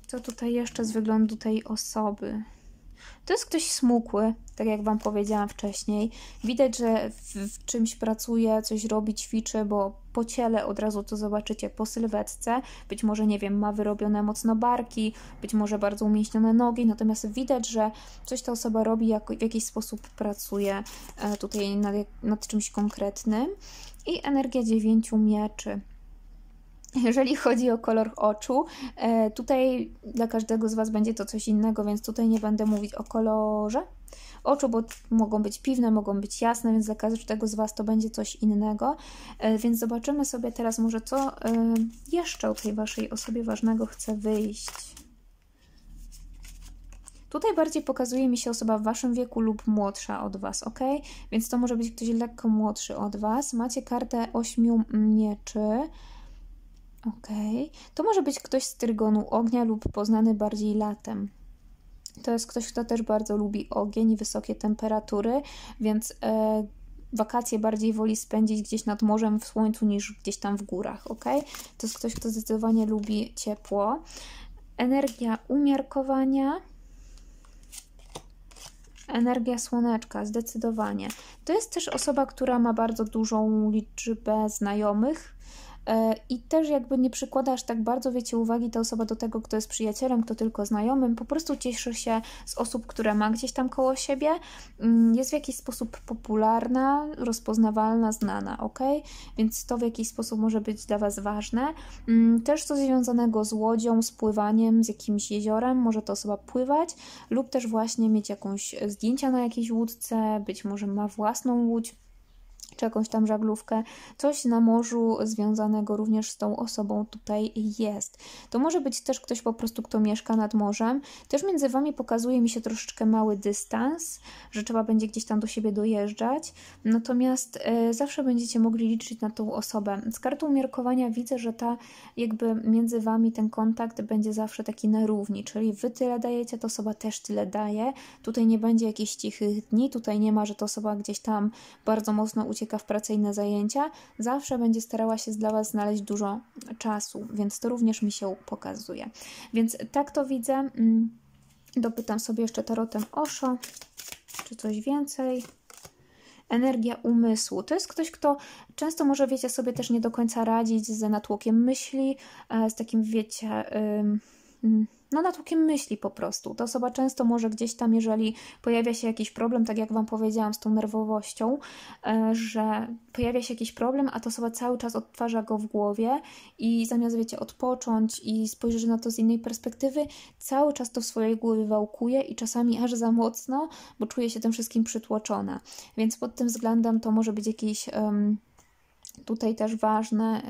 Co tutaj jeszcze z wyglądu tej osoby? To jest ktoś smukły, tak jak Wam powiedziałam wcześniej. Widać, że w, w, czymś pracuje, coś robi, ćwiczy, bo po ciele od razu to zobaczycie, po sylwetce. Być może, nie wiem, ma wyrobione mocno barki, być może bardzo umięśnione nogi, natomiast widać, że coś ta osoba robi, jak, w jakiś sposób pracuje e, tutaj nad, nad czymś konkretnym. I energia dziewięciu mieczy jeżeli chodzi o kolor oczu, e, tutaj dla każdego z Was będzie to coś innego, więc tutaj nie będę mówić o kolorze oczu, bo mogą być piwne, mogą być jasne, więc dla każdego z Was to będzie coś innego. E, więc zobaczymy sobie teraz może, co e, jeszcze o tej Waszej osobie ważnego chce wyjść. Tutaj bardziej pokazuje mi się osoba w waszym wieku lub młodsza od was, ok? Więc to może być ktoś lekko młodszy od was. Macie kartę ośmiu mieczy. Okej. Okay. To może być ktoś z Trygonu Ognia lub poznany bardziej latem. To jest ktoś, kto też bardzo lubi ogień i wysokie temperatury, więc e, wakacje bardziej woli spędzić gdzieś nad morzem w słońcu niż gdzieś tam w górach, ok? To jest ktoś, kto zdecydowanie lubi ciepło. Energia umiarkowania, energia słoneczka, zdecydowanie. To jest też osoba, która ma bardzo dużą liczbę znajomych, E, i też jakby nie przykładasz tak bardzo, wiecie, uwagi ta osoba do tego, kto jest przyjacielem, kto tylko znajomym, po prostu cieszy się z osób, które ma gdzieś tam koło siebie, mm, jest w jakiś sposób popularna, rozpoznawalna, znana, ok? Więc to w jakiś sposób może być dla Was ważne. Mm, też coś związanego z łodzią, z pływaniem, z jakimś jeziorem, może ta osoba pływać lub też właśnie mieć jakąś e, zdjęcia na jakiejś łódce, być może ma własną łódź, czy jakąś tam żaglówkę, coś na morzu związanego również z tą osobą tutaj jest. To może być też ktoś po prostu, kto mieszka nad morzem. Też między Wami pokazuje mi się troszeczkę mały dystans, że trzeba będzie gdzieś tam do siebie dojeżdżać, natomiast y, zawsze będziecie mogli liczyć na tą osobę. Z kartą umiarkowania widzę, że ta jakby między Wami ten kontakt będzie zawsze taki na równi, czyli Wy tyle dajecie, ta osoba też tyle daje. Tutaj nie będzie jakichś cichych dni, tutaj nie ma, że ta osoba gdzieś tam bardzo mocno ucieka ucieka w pracę i na zajęcia, zawsze będzie starała się dla Was znaleźć dużo czasu, więc to również mi się pokazuje. Więc tak to widzę. Mm, dopytam sobie jeszcze tarotem Osho, czy coś więcej energia umysłu. To jest ktoś, kto często może, wiecie, sobie też nie do końca radzić z natłokiem myśli, e, z takim, wiecie, yy, yy no natłukiem myśli po prostu. Ta osoba często może gdzieś tam, jeżeli pojawia się jakiś problem, tak jak Wam powiedziałam z tą nerwowością, e, że pojawia się jakiś problem, a ta osoba cały czas odtwarza go w głowie i zamiast, wiecie, odpocząć i spojrzeć na to z innej perspektywy, cały czas to w swojej głowie wałkuje i czasami aż za mocno, bo czuje się tym wszystkim przytłoczona. Więc pod tym względem to może być jakiś... Um, tutaj też ważne,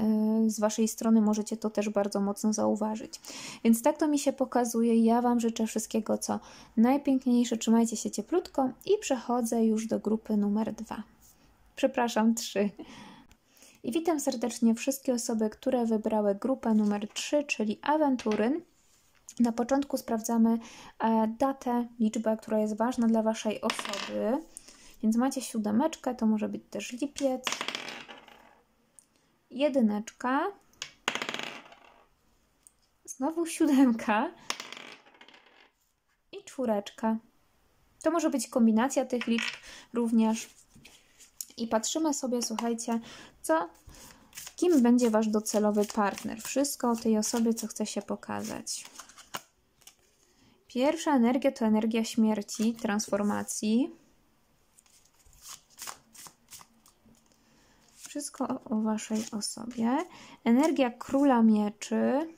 y, z Waszej strony możecie to też bardzo mocno zauważyć. Więc tak to mi się pokazuje. Ja Wam życzę wszystkiego, co najpiękniejsze. Trzymajcie się cieplutko i przechodzę już do grupy numer dwa. Przepraszam, trzy. I witam serdecznie wszystkie osoby, które wybrały grupę numer trzy, czyli awanturyn. Na początku sprawdzamy e, datę, liczbę, która jest ważna dla Waszej osoby. Więc macie siódemeczkę, to może być też lipiec, jedyneczka, znowu siódemka i czwóreczka. To może być kombinacja tych liczb również. I patrzymy sobie, słuchajcie, co, kim będzie Wasz docelowy partner. Wszystko o tej osobie, co chce się pokazać. Pierwsza energia to energia śmierci, transformacji. wszystko o, Waszej osobie. Energia Króla Mieczy.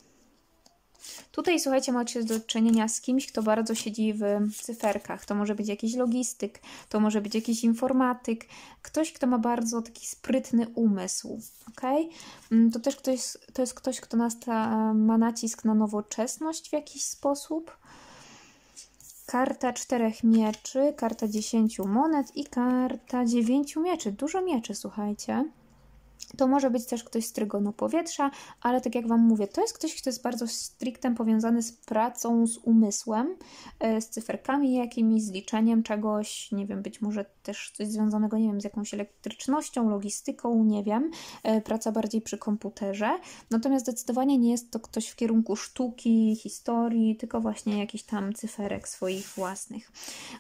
Tutaj, słuchajcie, macie do czynienia z kimś, kto bardzo siedzi w cyferkach. To może być jakiś logistyk, to może być jakiś informatyk, ktoś, kto ma bardzo taki sprytny umysł, ok? Mm, to też ktoś, to jest ktoś, kto ma nacisk na nowoczesność w jakiś sposób. Karta czterech mieczy, karta dziesięciu monet i karta dziewięciu mieczy. Dużo mieczy, słuchajcie. To może być też ktoś z trygonu powietrza, ale tak jak Wam mówię, to jest ktoś, kto jest bardzo stricte powiązany z pracą, z umysłem, e, z cyferkami jakimiś, z liczeniem czegoś, nie wiem, być może też coś związanego, nie wiem, z jakąś elektrycznością, logistyką, nie wiem, e, praca bardziej przy komputerze. Natomiast zdecydowanie nie jest to ktoś w kierunku sztuki, historii, tylko właśnie jakiś tam cyferek swoich własnych.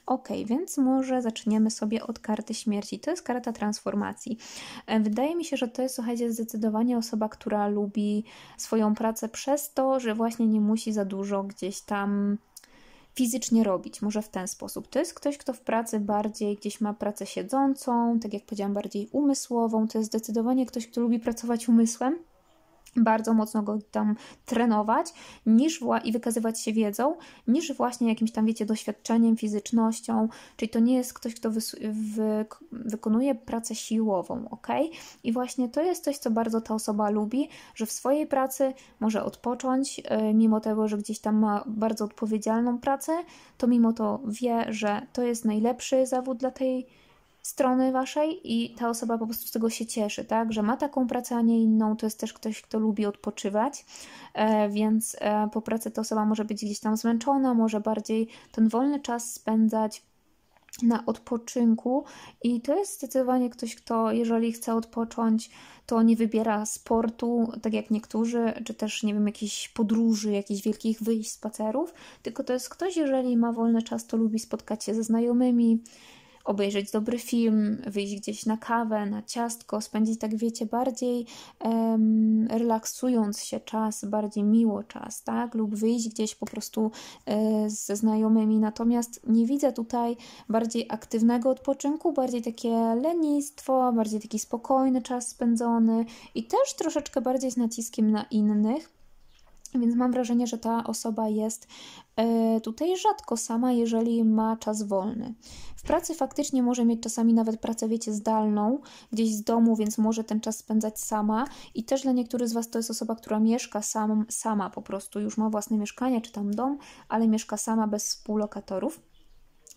Ok, więc może zaczniemy sobie od karty śmierci. To jest karta transformacji. E, wydaje mi się, że że to jest, słuchajcie, zdecydowanie osoba, która lubi swoją pracę przez to, że właśnie nie musi za dużo gdzieś tam fizycznie robić, może w ten sposób. To jest ktoś, kto w pracy bardziej gdzieś ma pracę siedzącą, tak jak powiedziałam, bardziej umysłową. To jest zdecydowanie ktoś, kto lubi pracować umysłem, bardzo mocno go tam trenować niż i wykazywać się wiedzą, niż właśnie jakimś tam, wiecie, doświadczeniem, fizycznością. Czyli to nie jest ktoś, kto wy wykonuje pracę siłową, ok? I właśnie to jest coś, co bardzo ta osoba lubi, że w swojej pracy może odpocząć, yy, mimo tego, że gdzieś tam ma bardzo odpowiedzialną pracę, to mimo to wie, że to jest najlepszy zawód dla tej strony waszej i ta osoba po prostu z tego się cieszy, tak? Że ma taką pracę, a nie inną, to jest też ktoś, kto lubi odpoczywać, e, więc e, po pracy ta osoba może być gdzieś tam zmęczona, może bardziej ten wolny czas spędzać na odpoczynku i to jest zdecydowanie ktoś, kto jeżeli chce odpocząć, to nie wybiera sportu, tak jak niektórzy, czy też nie wiem, jakichś podróży, jakichś wielkich wyjść, spacerów, tylko to jest ktoś, jeżeli ma wolny czas, to lubi spotkać się ze znajomymi, obejrzeć dobry film, wyjść gdzieś na kawę, na ciastko, spędzić tak, wiecie, bardziej um, relaksując się czas, bardziej miło czas, tak? Lub wyjść gdzieś po prostu e, ze znajomymi. Natomiast nie widzę tutaj bardziej aktywnego odpoczynku, bardziej takie lenistwo, bardziej taki spokojny czas spędzony i też troszeczkę bardziej z naciskiem na innych więc mam wrażenie, że ta osoba jest e, tutaj rzadko sama, jeżeli ma czas wolny. W pracy faktycznie może mieć czasami nawet pracę, wiecie, zdalną, gdzieś z domu, więc może ten czas spędzać sama. I też dla niektórych z Was to jest osoba, która mieszka sam, sama po prostu, już ma własne mieszkanie czy tam dom, ale mieszka sama bez współlokatorów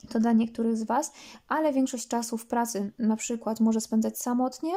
to dla niektórych z Was, ale większość czasu w pracy na przykład może spędzać samotnie,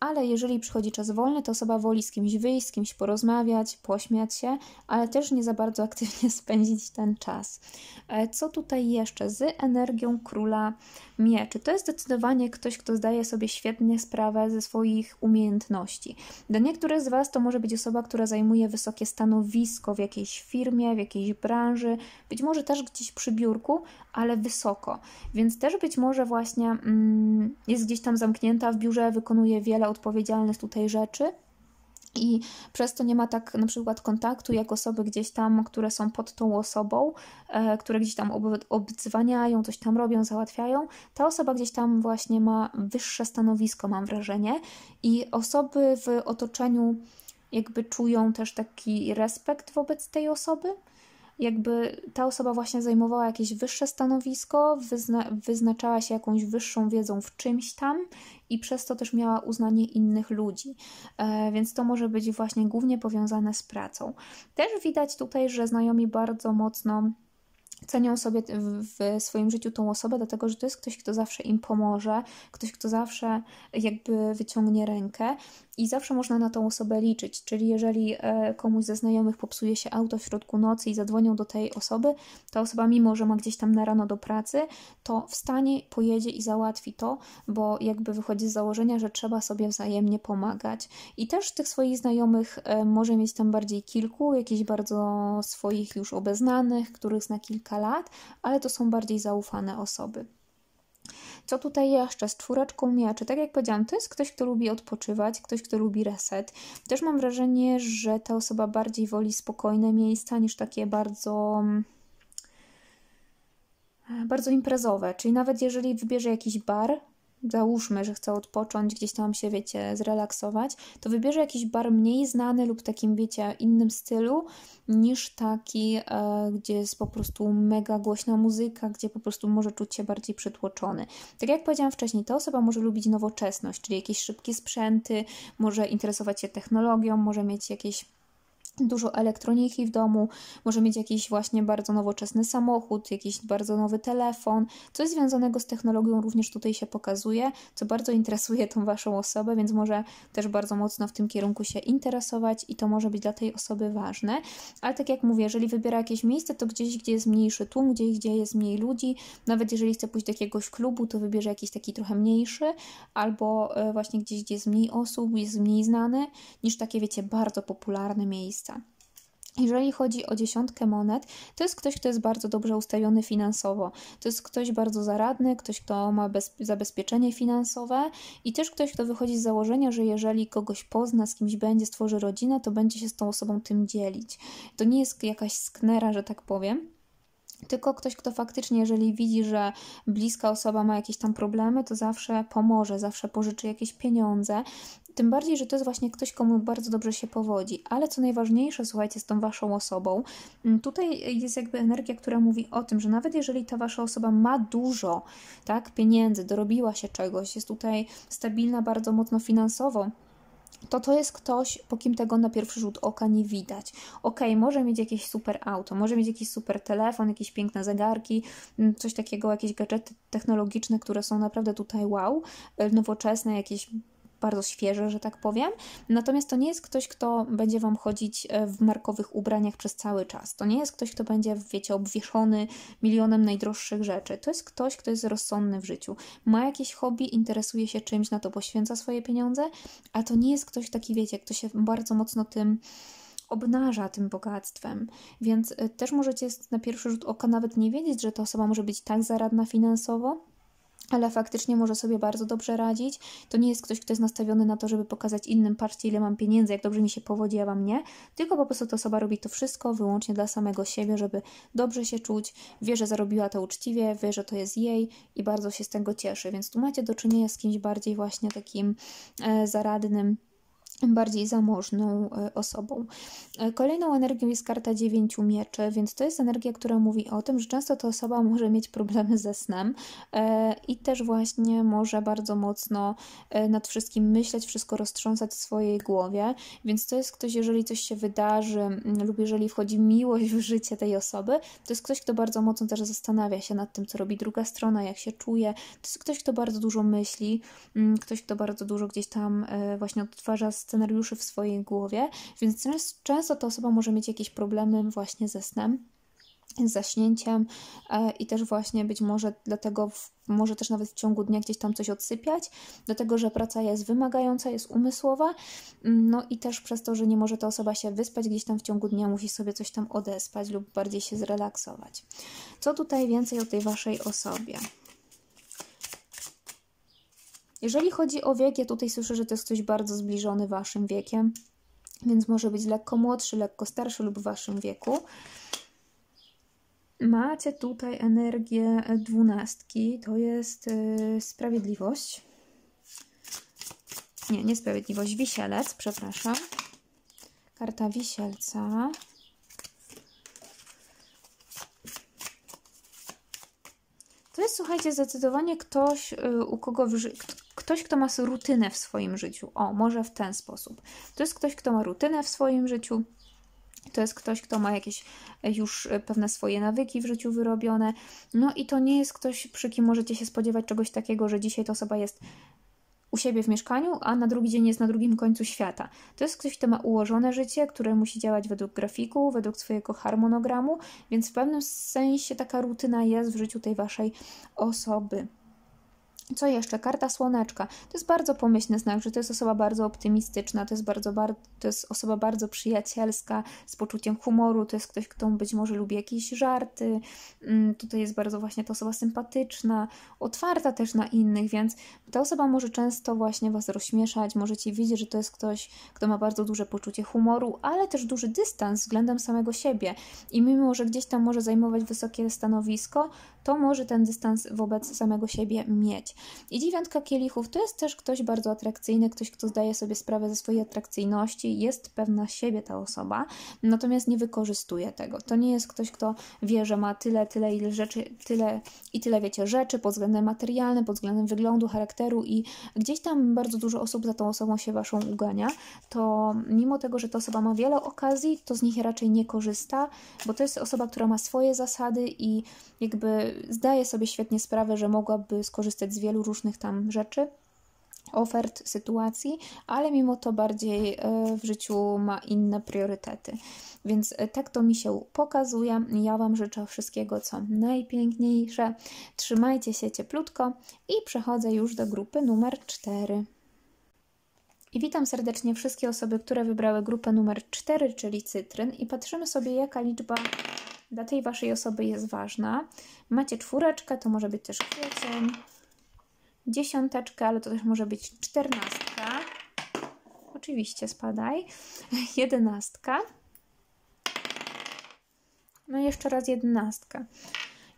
ale jeżeli przychodzi czas wolny, to osoba woli z kimś wyjść, z kimś porozmawiać, pośmiać się, ale też nie za bardzo <laughs> aktywnie spędzić ten czas. E, co tutaj jeszcze z energią króla mieczy? To jest zdecydowanie ktoś, kto zdaje sobie świetnie sprawę ze swoich umiejętności. Dla niektórych z Was to może być osoba, która zajmuje wysokie stanowisko w jakiejś firmie, w jakiejś branży, być może też gdzieś przy biurku, ale wysoko. Więc też być może właśnie mm, jest gdzieś tam zamknięta w biurze, wykonuje wiele biorę tutaj rzeczy. I przez to nie ma tak na przykład kontaktu jak osoby gdzieś tam, które są pod tą osobą, e, które gdzieś tam ob obdzwaniają, coś tam robią, załatwiają. Ta osoba gdzieś tam właśnie ma wyższe stanowisko, mam wrażenie. I osoby w otoczeniu jakby czują też taki respekt wobec tej osoby jakby ta osoba właśnie zajmowała jakieś wyższe stanowisko, wyzna wyznaczała się jakąś wyższą wiedzą w czymś tam i przez to też miała uznanie innych ludzi. E, więc to może być właśnie głównie powiązane z pracą. Też widać tutaj, że znajomi bardzo mocno cenią sobie w swoim życiu tą osobę, dlatego że to jest ktoś, kto zawsze im pomoże, ktoś, kto zawsze jakby wyciągnie rękę i zawsze można na tą osobę liczyć. Czyli jeżeli e, komuś ze znajomych popsuje się auto w środku nocy i zadzwonią do tej osoby, ta osoba, mimo że ma gdzieś tam na rano do pracy, to wstanie, pojedzie i załatwi to, bo jakby wychodzi z założenia, że trzeba sobie wzajemnie pomagać. I też tych swoich znajomych e, może mieć tam bardziej kilku, jakichś bardzo swoich już obeznanych, których zna kilka lat, ale to są bardziej zaufane osoby. Co tutaj jeszcze? Z czwóreczką mieczy. Tak jak powiedziałam, to jest ktoś, kto lubi odpoczywać, ktoś, kto lubi reset. Też mam wrażenie, że ta osoba bardziej woli spokojne miejsca niż takie bardzo mm, e, bardzo imprezowe, czyli nawet jeżeli wybierze jakiś bar, załóżmy, że chce odpocząć, gdzieś tam się, wiecie, zrelaksować, to wybierze jakiś bar mniej znany lub takim, wiecie, innym stylu niż taki, e, gdzie jest po prostu mega głośna muzyka, gdzie po prostu może czuć się bardziej przytłoczony. Tak jak powiedziałam wcześniej, ta osoba może lubić nowoczesność, czyli jakieś szybkie sprzęty, może interesować się technologią, może mieć jakieś dużo elektroniki w domu, może mieć jakiś właśnie bardzo nowoczesny samochód, jakiś bardzo nowy telefon, coś związanego z technologią również tutaj się pokazuje, co bardzo interesuje tą Waszą osobę, więc może też bardzo mocno w tym kierunku się interesować i to może być dla tej osoby ważne, ale tak jak mówię, jeżeli wybiera jakieś miejsce, to gdzieś, gdzie jest mniejszy tłum, gdzieś, gdzie jest mniej ludzi, nawet jeżeli chce pójść do jakiegoś klubu, to wybierze jakiś taki trochę mniejszy, albo e, właśnie gdzieś, gdzie jest mniej osób, jest mniej znany, niż takie, wiecie, bardzo popularne miejsce, miejsca. Jeżeli chodzi o dziesiątkę monet, to jest ktoś, kto jest bardzo dobrze ustawiony finansowo. To jest ktoś bardzo zaradny, ktoś, kto ma zabezpieczenie finansowe i też ktoś, kto wychodzi z założenia, że jeżeli kogoś pozna, z kimś będzie, stworzy rodzinę, to będzie się z tą osobą tym dzielić. To nie jest jakaś sknera, że tak powiem. Tylko ktoś, kto faktycznie, jeżeli widzi, że bliska osoba ma jakieś tam problemy, to zawsze pomoże, zawsze pożyczy jakieś pieniądze. Tym bardziej, że to jest właśnie ktoś, komu bardzo dobrze się powodzi. Ale co najważniejsze, słuchajcie, z tą waszą osobą, mm, tutaj jest jakby energia, która mówi o tym, że nawet jeżeli ta wasza osoba ma dużo tak, pieniędzy, dorobiła się czegoś, jest tutaj stabilna bardzo mocno finansowo, to to jest ktoś, po kim tego na pierwszy rzut oka nie widać. Ok, może mieć jakieś super auto, może mieć jakiś super telefon, jakieś piękne zegarki, mm, coś takiego, jakieś gadżety technologiczne, które są naprawdę tutaj wow, y, nowoczesne, jakieś bardzo świeże, że tak powiem. Natomiast to nie jest ktoś, kto będzie Wam chodzić e, w markowych ubraniach przez cały czas. To nie jest ktoś, kto będzie, wiecie, obwieszony milionem najdroższych rzeczy. To jest ktoś, kto jest rozsądny w życiu. Ma jakieś hobby, interesuje się czymś, na to poświęca swoje pieniądze, a to nie jest ktoś taki, wiecie, kto się bardzo mocno tym obnaża tym bogactwem. Więc e, też możecie na pierwszy rzut oka nawet nie wiedzieć, że ta osoba może być tak zaradna finansowo, ale faktycznie może sobie bardzo dobrze radzić. To nie jest ktoś, kto jest nastawiony na to, żeby pokazać innym, patrzcie ile mam pieniędzy, jak dobrze mi się powodzi, a wam nie, tylko po prostu ta osoba robi to wszystko wyłącznie dla samego siebie, żeby dobrze się czuć, wie, że zarobiła to uczciwie, wie, że to jest jej i bardzo się z tego cieszy, więc tu macie do czynienia z kimś bardziej właśnie takim e, zaradnym, bardziej zamożną e, osobą. E, kolejną energią jest karta dziewięciu mieczy, więc to jest energia, która mówi o tym, że często ta osoba <laughs> może mieć problemy ze snem e, i też właśnie może bardzo mocno nad wszystkim myśleć, wszystko roztrząsać w swojej głowie, więc to jest ktoś, jeżeli coś się wydarzy mm, lub jeżeli wchodzi miłość w życie tej osoby, to jest ktoś, kto bardzo mocno też zastanawia się nad tym, co robi druga strona, jak się czuje, to jest ktoś, kto bardzo dużo myśli, mm, ktoś, kto bardzo dużo gdzieś tam właśnie odtwarza scenariuszy w swojej głowie, więc często ta osoba może mieć jakieś problemy właśnie ze snem z zaśnięciem e, i też właśnie być może dlatego w, może też nawet w ciągu dnia gdzieś tam coś odsypiać, dlatego że praca jest wymagająca, jest umysłowa, mm, no i też przez to, że nie może ta osoba się wyspać gdzieś tam w ciągu dnia, musi sobie coś tam odespać lub bardziej się zrelaksować. Co tutaj więcej o tej waszej osobie? Jeżeli chodzi o wiek, ja tutaj słyszę, że to jest ktoś bardzo zbliżony waszym wiekiem, więc może być lekko młodszy, lekko starszy lub w waszym wieku. Macie tutaj energię dwunastki, to jest yy, sprawiedliwość. Nie, niesprawiedliwość, wisielec, przepraszam. Karta wisielca. To jest, słuchajcie, zdecydowanie ktoś, y, u kogo, w, ktoś, kto ma rutynę w swoim życiu. O, może w ten sposób. To jest ktoś, kto ma rutynę w swoim życiu. To jest ktoś, kto ma jakieś e, już e, pewne swoje nawyki w życiu wyrobione. No i to nie jest ktoś, przy kim możecie się spodziewać czegoś takiego, że dzisiaj ta osoba jest u siebie w mieszkaniu, a na drugi dzień jest na drugim końcu świata. To jest ktoś, kto ma ułożone życie, które musi działać według grafiku, według swojego harmonogramu, więc w pewnym sensie taka rutyna jest w życiu tej waszej osoby. Co jeszcze? Karta słoneczka. To jest bardzo pomyślny znak, że to jest osoba bardzo optymistyczna, to jest, bardzo, bar to jest osoba bardzo przyjacielska, z poczuciem humoru, to jest ktoś, kto być może lubi jakieś żarty. Mm, tutaj jest bardzo właśnie ta osoba sympatyczna, otwarta też na innych, więc ta osoba może często właśnie Was rozśmieszać, możecie widzieć, że to jest ktoś, kto ma bardzo duże poczucie humoru, ale też duży dystans względem samego siebie. I mimo, że gdzieś tam może zajmować wysokie stanowisko, to może ten dystans wobec samego siebie mieć. I dziewiątka kielichów to jest też ktoś bardzo atrakcyjny, ktoś, kto zdaje sobie sprawę ze swojej atrakcyjności, jest pewna siebie ta osoba, natomiast nie wykorzystuje tego. To nie jest ktoś, kto wie, że ma tyle, tyle, ile rzeczy, tyle i tyle, wiecie, rzeczy pod względem materialnym, pod względem wyglądu, charakteru i gdzieś tam bardzo dużo osób za tą osobą się waszą ugania, to mimo tego, że ta osoba ma wiele okazji, to z nich raczej nie korzysta, bo to jest osoba, która ma swoje zasady i jakby zdaje sobie świetnie sprawę, że mogłaby skorzystać z wielu różnych tam rzeczy, ofert, sytuacji, ale mimo to bardziej e, w życiu ma inne priorytety. Więc e, tak to mi się pokazuje. Ja Wam życzę wszystkiego, co najpiękniejsze. Trzymajcie się cieplutko i przechodzę już do grupy numer 4. I witam serdecznie wszystkie osoby, które wybrały grupę numer 4, czyli cytryn, i patrzymy sobie, jaka liczba dla tej waszej osoby jest ważna. Macie czwóreczkę, to może być też kwiecień, dziesiąteczkę, ale to też może być czternastka. Oczywiście spadaj. <laughs> Jedenastka. No i jeszcze raz jedenastka.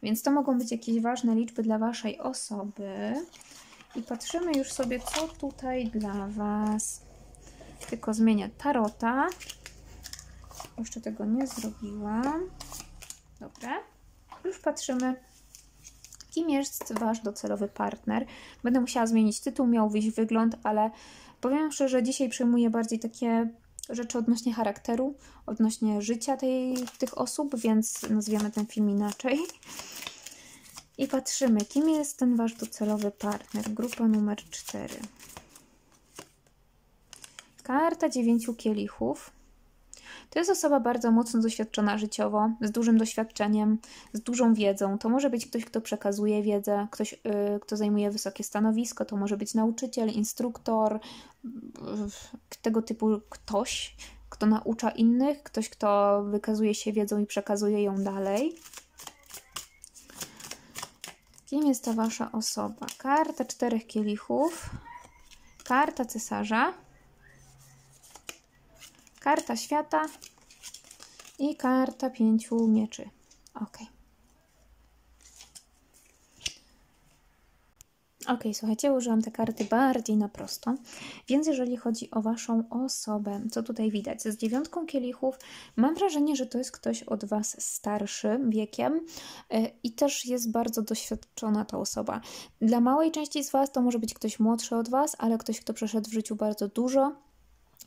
Więc to mogą być jakieś ważne liczby dla waszej osoby. I patrzymy już sobie, co tutaj dla was. Tylko zmienię tarota. Jeszcze tego nie zrobiłam. Dobra, już patrzymy. Kim jest Wasz docelowy partner? Będę musiała zmienić tytuł, miał wyjść wygląd, ale powiem szczerze, że dzisiaj przyjmuję bardziej takie rzeczy odnośnie charakteru, odnośnie życia tej, tych osób, więc nazwiemy ten film inaczej. I patrzymy, kim jest ten Wasz docelowy partner? Grupa numer 4. Karta dziewięciu kielichów to jest osoba bardzo mocno doświadczona życiowo, z dużym doświadczeniem, z dużą wiedzą. To może być ktoś, kto przekazuje wiedzę, ktoś, yy, kto zajmuje wysokie stanowisko, to może być nauczyciel, instruktor, tego typu ktoś, kto naucza innych, ktoś, kto wykazuje się wiedzą i przekazuje ją dalej. Kim jest ta wasza osoba? Karta czterech kielichów, karta cesarza karta świata i karta pięciu mieczy. Ok. Ok, słuchajcie, użyłam te karty bardziej na prosto, więc jeżeli chodzi o Waszą osobę, co tutaj widać? Z dziewiątką kielichów mam wrażenie, że to jest ktoś od Was starszy wiekiem e, i też jest bardzo doświadczona ta osoba. Dla małej części z Was to może być ktoś młodszy od Was, ale ktoś, kto przeszedł w życiu bardzo dużo,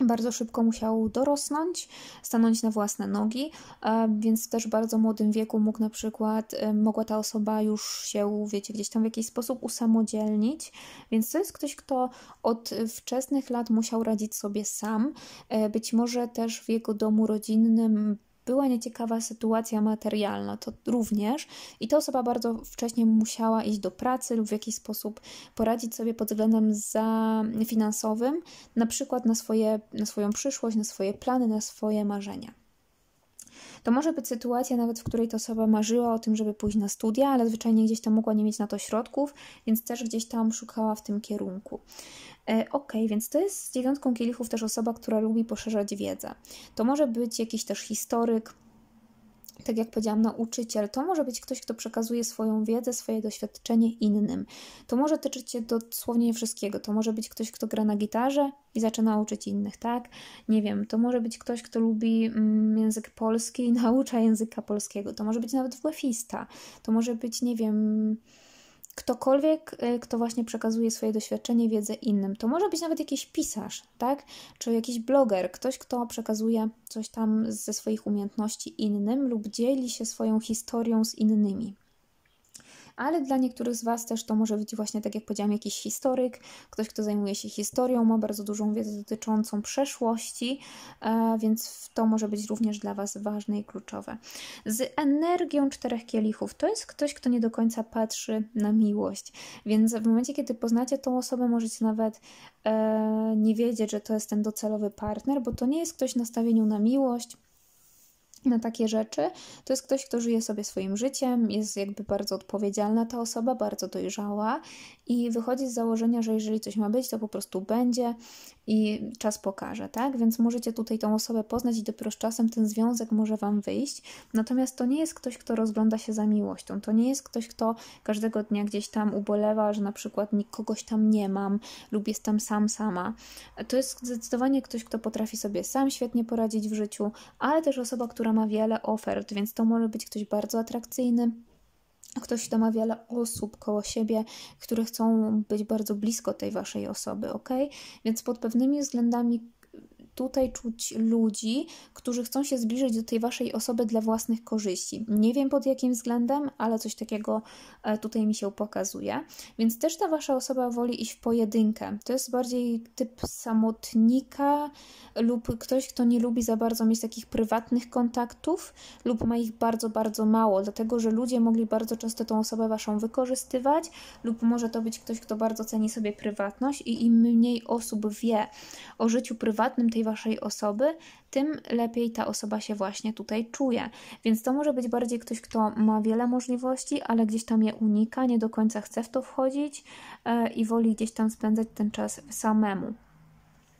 bardzo szybko musiał dorosnąć, stanąć na własne nogi, e, więc też w bardzo młodym wieku mógł na przykład, e, mogła ta osoba już się, wiecie, gdzieś tam w jakiś sposób usamodzielnić, więc to jest ktoś, kto od wczesnych lat musiał radzić sobie sam, e, być może też w jego domu rodzinnym była nieciekawa sytuacja materialna, to również i ta osoba bardzo wcześnie musiała iść do pracy lub w jakiś sposób poradzić sobie pod względem za finansowym, na przykład na, swoje, na swoją przyszłość, na swoje plany, na swoje marzenia. To może być sytuacja nawet, w której ta osoba marzyła o tym, żeby pójść na studia, ale zwyczajnie gdzieś tam mogła nie mieć na to środków, więc też gdzieś tam szukała w tym kierunku. E, ok, więc to jest z dziewiątką kielichów też osoba, która lubi poszerzać wiedzę. To może być jakiś też historyk, tak jak powiedziałam, nauczyciel, to może być ktoś, kto przekazuje swoją wiedzę, swoje doświadczenie innym. To może tyczyć się dosłownie wszystkiego. To może być ktoś, kto gra na gitarze i zaczyna uczyć innych, tak? Nie wiem, to może być ktoś, kto lubi mm, język polski i <laughs> naucza języka polskiego. To może być nawet włefista. To może być, nie wiem ktokolwiek, y, kto właśnie przekazuje swoje doświadczenie, wiedzę innym. To może być nawet jakiś pisarz, tak? Czy jakiś bloger, ktoś, kto przekazuje coś tam ze swoich umiejętności innym lub dzieli się swoją historią z innymi ale dla niektórych z Was też to może być właśnie, tak jak powiedziałam, jakiś historyk, ktoś, kto zajmuje się historią, ma bardzo dużą wiedzę dotyczącą przeszłości, e, więc to może być również dla Was ważne i kluczowe. Z energią czterech kielichów to jest ktoś, kto nie do końca patrzy na miłość, więc w momencie, kiedy poznacie tą osobę, możecie nawet e, nie wiedzieć, że to jest ten docelowy partner, bo to nie jest ktoś nastawieniu na miłość, na takie rzeczy. To jest ktoś, kto żyje sobie swoim życiem, jest jakby bardzo odpowiedzialna ta osoba, bardzo dojrzała i wychodzi z założenia, że jeżeli coś ma być, to po prostu będzie i czas pokaże, tak? Więc możecie tutaj tą osobę poznać i dopiero z czasem ten związek może Wam wyjść. Natomiast to nie jest ktoś, kto rozgląda się za miłością, to nie jest ktoś, kto każdego dnia gdzieś tam ubolewa, że na przykład nikogoś tam nie mam lub jestem sam, sama. To jest zdecydowanie ktoś, kto potrafi sobie sam świetnie poradzić w życiu, ale też osoba, która ma wiele ofert, więc to może być ktoś bardzo atrakcyjny, ktoś, kto ma wiele osób koło siebie, które chcą być bardzo blisko tej waszej osoby, ok? Więc pod pewnymi względami tutaj czuć ludzi, którzy chcą się zbliżyć do tej waszej osoby dla własnych korzyści. Nie wiem pod jakim względem, ale coś takiego e, tutaj mi się pokazuje. Więc też ta wasza osoba woli iść w pojedynkę. To jest bardziej typ samotnika lub ktoś, kto nie lubi za bardzo mieć takich prywatnych kontaktów lub ma ich bardzo, bardzo mało, dlatego że ludzie mogli bardzo często tą osobę waszą wykorzystywać lub może to być ktoś, kto bardzo ceni sobie prywatność i im mniej osób wie o życiu prywatnym tej waszej osoby, tym lepiej ta osoba się właśnie tutaj czuje. Więc to może być bardziej ktoś, kto ma wiele możliwości, ale gdzieś tam je unika, nie do końca chce w to wchodzić e, i woli gdzieś tam spędzać ten czas samemu.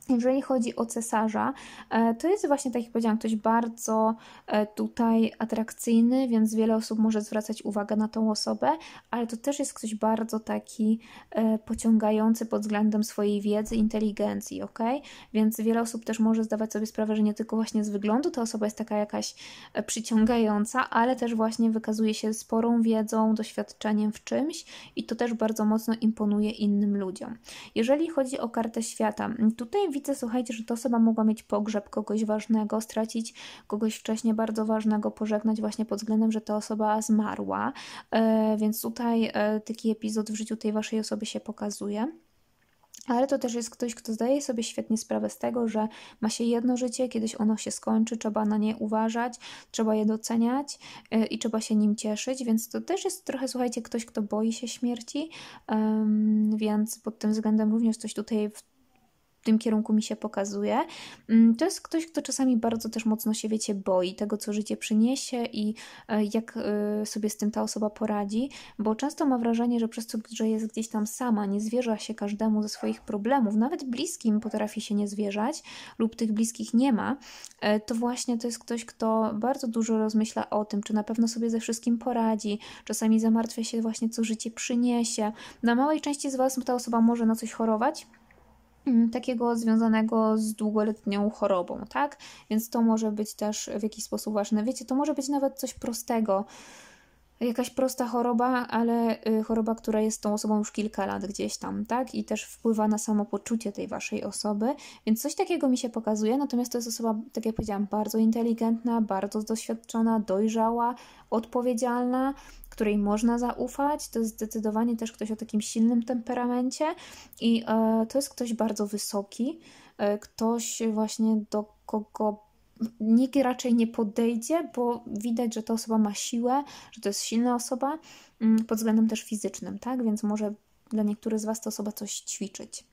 Jeżeli chodzi o cesarza, e, to jest właśnie, tak jak powiedziałam, ktoś bardzo e, tutaj atrakcyjny, więc wiele osób może zwracać uwagę na tą osobę, ale to też jest ktoś bardzo taki e, pociągający pod względem swojej wiedzy, inteligencji, ok? Więc wiele osób też może zdawać sobie sprawę, że nie tylko właśnie z wyglądu ta osoba jest taka jakaś przyciągająca, ale też właśnie wykazuje się sporą wiedzą, doświadczeniem w czymś i to też bardzo mocno imponuje innym ludziom. Jeżeli chodzi o kartę świata, tutaj widzę, słuchajcie, że ta osoba mogła mieć pogrzeb kogoś ważnego, stracić kogoś wcześniej bardzo ważnego, pożegnać właśnie pod względem, że ta osoba zmarła. E, więc tutaj e, taki epizod w życiu tej waszej osoby się pokazuje. Ale to też jest ktoś, kto zdaje sobie świetnie sprawę z tego, że ma się jedno życie, kiedyś ono się skończy, trzeba na nie uważać, trzeba je doceniać e, i trzeba się nim cieszyć, więc to też jest trochę, słuchajcie, ktoś, kto boi się śmierci, więc pod tym względem również coś tutaj w tym kierunku mi się pokazuje. Mm, to jest ktoś, kto czasami bardzo też mocno się, wiecie, boi tego, co życie przyniesie i e, jak e, sobie z tym ta osoba poradzi, bo często ma wrażenie, że przez to, że jest gdzieś tam sama, nie zwierza się każdemu ze swoich problemów, nawet bliskim potrafi się nie zwierzać lub tych bliskich nie ma, e, to właśnie to jest ktoś, kto bardzo dużo rozmyśla o tym, czy na pewno sobie ze wszystkim poradzi, czasami zamartwia się właśnie, co życie przyniesie. Na małej części z Was ta osoba może na coś chorować, Mm, takiego związanego z długoletnią chorobą, tak? Więc to może być też w jakiś sposób ważne. Wiecie, to może być nawet coś prostego, jakaś prosta choroba, ale y, choroba, która jest tą osobą już kilka lat gdzieś tam, tak? I też wpływa na samopoczucie tej waszej osoby, więc coś takiego mi się pokazuje, natomiast to jest osoba, tak jak powiedziałam, bardzo inteligentna, bardzo doświadczona, dojrzała, odpowiedzialna, której można zaufać. To jest zdecydowanie też ktoś o takim silnym temperamencie i e, to jest ktoś bardzo wysoki, e, ktoś właśnie do kogo nikt raczej nie podejdzie, bo widać, że ta osoba ma siłę, że to jest silna osoba mm, pod względem też fizycznym, tak? Więc może dla niektórych z Was ta osoba coś ćwiczyć.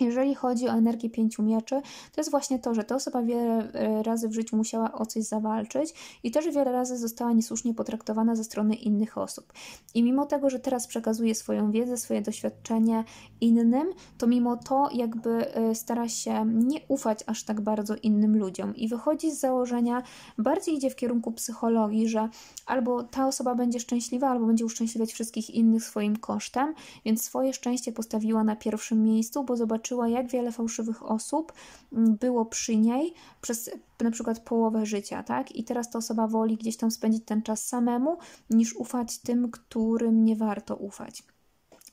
Jeżeli chodzi o energię pięciu mieczy, to jest właśnie to, że ta osoba wiele e, razy w życiu musiała o coś zawalczyć i też wiele razy została niesłusznie potraktowana ze strony innych osób. I mimo tego, że teraz przekazuje swoją wiedzę, swoje doświadczenie innym, to mimo to jakby e, stara się nie ufać aż tak bardzo innym ludziom i wychodzi z założenia, bardziej idzie w kierunku psychologii, że albo ta osoba będzie szczęśliwa, albo będzie uszczęśliwiać wszystkich innych swoim kosztem, więc swoje szczęście postawiła na pierwszym miejscu, bo zobaczy zobaczyła, jak wiele fałszywych osób mm, było przy niej przez na przykład połowę życia, tak? I teraz ta osoba woli gdzieś tam spędzić ten czas samemu, niż ufać tym, którym nie warto ufać.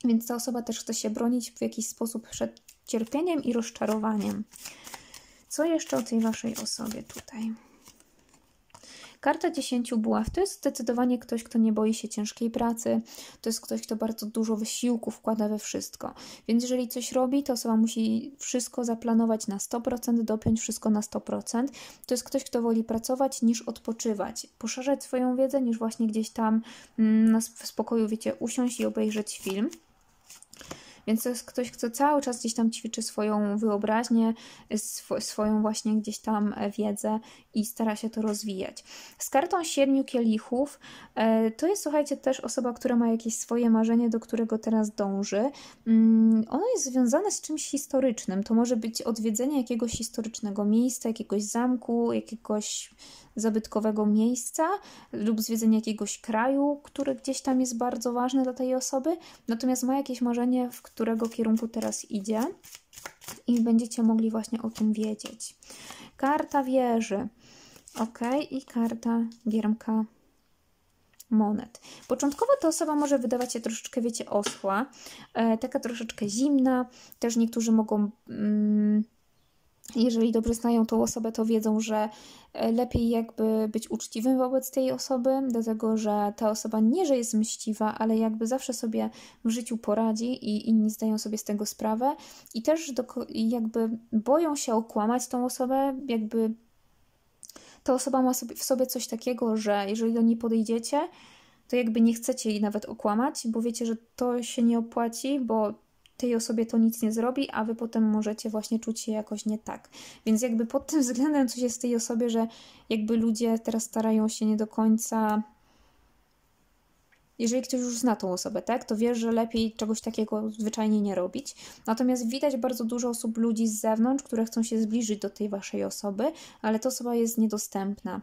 Więc ta osoba też chce się bronić w jakiś sposób przed cierpieniem i rozczarowaniem. Co jeszcze o tej waszej osobie tutaj? Karta 10 buław to jest zdecydowanie ktoś, kto nie boi się ciężkiej pracy, to jest ktoś, kto bardzo dużo wysiłku wkłada we wszystko. Więc jeżeli coś robi, to osoba musi wszystko zaplanować na 100%, dopiąć wszystko na 100%. To jest ktoś, kto woli pracować niż odpoczywać, poszerzać swoją wiedzę niż właśnie gdzieś tam mm, w spokoju, wiecie, usiąść i obejrzeć film. Więc to jest ktoś, kto cały czas gdzieś tam ćwiczy swoją wyobraźnię, sw swoją właśnie gdzieś tam e, wiedzę i stara się to rozwijać. Z kartą siedmiu kielichów e, to jest, słuchajcie, też osoba, która ma jakieś swoje marzenie, do którego teraz dąży. Mm, ono jest związane z czymś historycznym. To może być odwiedzenie jakiegoś historycznego miejsca, jakiegoś zamku, jakiegoś zabytkowego miejsca lub zwiedzenie jakiegoś kraju, który gdzieś tam jest bardzo ważny dla tej osoby, natomiast ma jakieś marzenie, w którego kierunku teraz idzie i będziecie mogli właśnie o tym wiedzieć. Karta wieży. Ok, i karta giermka monet. Początkowo ta osoba może wydawać się troszeczkę, wiecie, osła, e, taka troszeczkę zimna, też niektórzy mogą... Mm, jeżeli dobrze znają tą osobę, to wiedzą, że e, lepiej jakby być uczciwym wobec tej osoby, dlatego że ta osoba nie, że jest mściwa, ale jakby zawsze sobie w życiu poradzi i inni zdają sobie z tego sprawę i też do, jakby boją się okłamać tą osobę, jakby ta osoba ma sobie, w sobie coś takiego, że jeżeli do niej podejdziecie, to jakby nie chcecie jej nawet okłamać, bo wiecie, że to się nie opłaci, bo tej osobie to nic nie zrobi, a wy potem możecie właśnie czuć się jakoś nie tak. Więc jakby pod tym względem coś jest w tej osobie, że jakby ludzie teraz starają się nie do końca jeżeli ktoś już zna tą osobę, tak, to wie, że lepiej czegoś takiego zwyczajnie nie robić. Natomiast widać bardzo dużo osób, ludzi z zewnątrz, które chcą się zbliżyć do tej waszej osoby, ale ta osoba jest niedostępna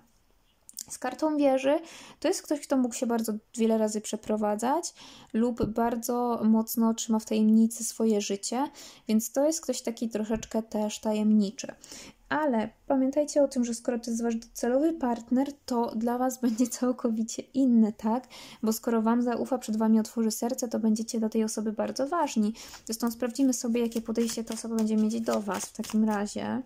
z kartą wieży, to jest ktoś, kto mógł się bardzo wiele razy przeprowadzać lub bardzo mocno trzyma w tajemnicy swoje życie, więc to jest ktoś taki troszeczkę też tajemniczy. Ale pamiętajcie o tym, że skoro to jest wasz docelowy partner, to dla was będzie całkowicie inny, tak? Bo skoro wam zaufa, przed wami otworzy serce, to będziecie dla tej osoby bardzo ważni. Zresztą sprawdzimy sobie, jakie podejście ta osoba będzie mieć do was w takim razie.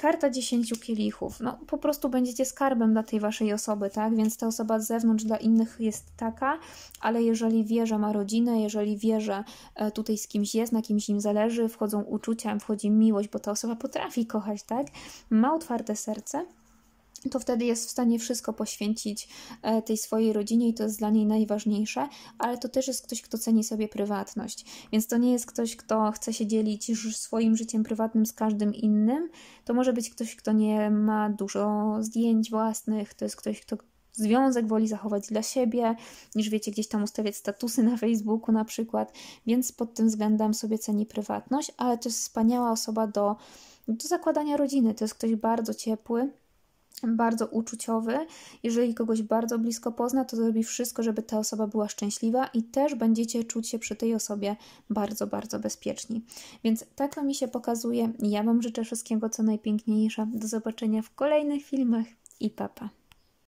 Karta dziesięciu kielichów. No, po prostu będziecie skarbem dla tej waszej osoby, tak? Więc ta osoba z zewnątrz dla innych jest taka, ale jeżeli wie, że ma rodzinę, jeżeli wie, że e, tutaj z kimś jest, na kimś im zależy, wchodzą uczucia, wchodzi miłość, bo ta osoba potrafi kochać, tak? Ma otwarte serce, to wtedy jest w stanie wszystko poświęcić e, tej swojej rodzinie i to jest dla niej najważniejsze, ale to też jest ktoś, kto ceni sobie prywatność. Więc to nie jest ktoś, kto chce się dzielić swoim życiem prywatnym z każdym innym. To może być ktoś, kto nie ma dużo zdjęć własnych, to jest ktoś, kto związek woli zachować dla siebie, niż wiecie, gdzieś tam ustawiać statusy na Facebooku na przykład, więc pod tym względem sobie ceni prywatność, ale to jest wspaniała osoba do, do zakładania rodziny. To jest ktoś bardzo ciepły, bardzo uczuciowy. Jeżeli kogoś bardzo blisko pozna, to zrobi wszystko, żeby ta osoba była szczęśliwa i też będziecie czuć się przy tej osobie bardzo, bardzo bezpieczni. Więc tak mi się pokazuje. Ja Wam życzę wszystkiego, co najpiękniejsze. Do zobaczenia w kolejnych filmach i papa. Pa.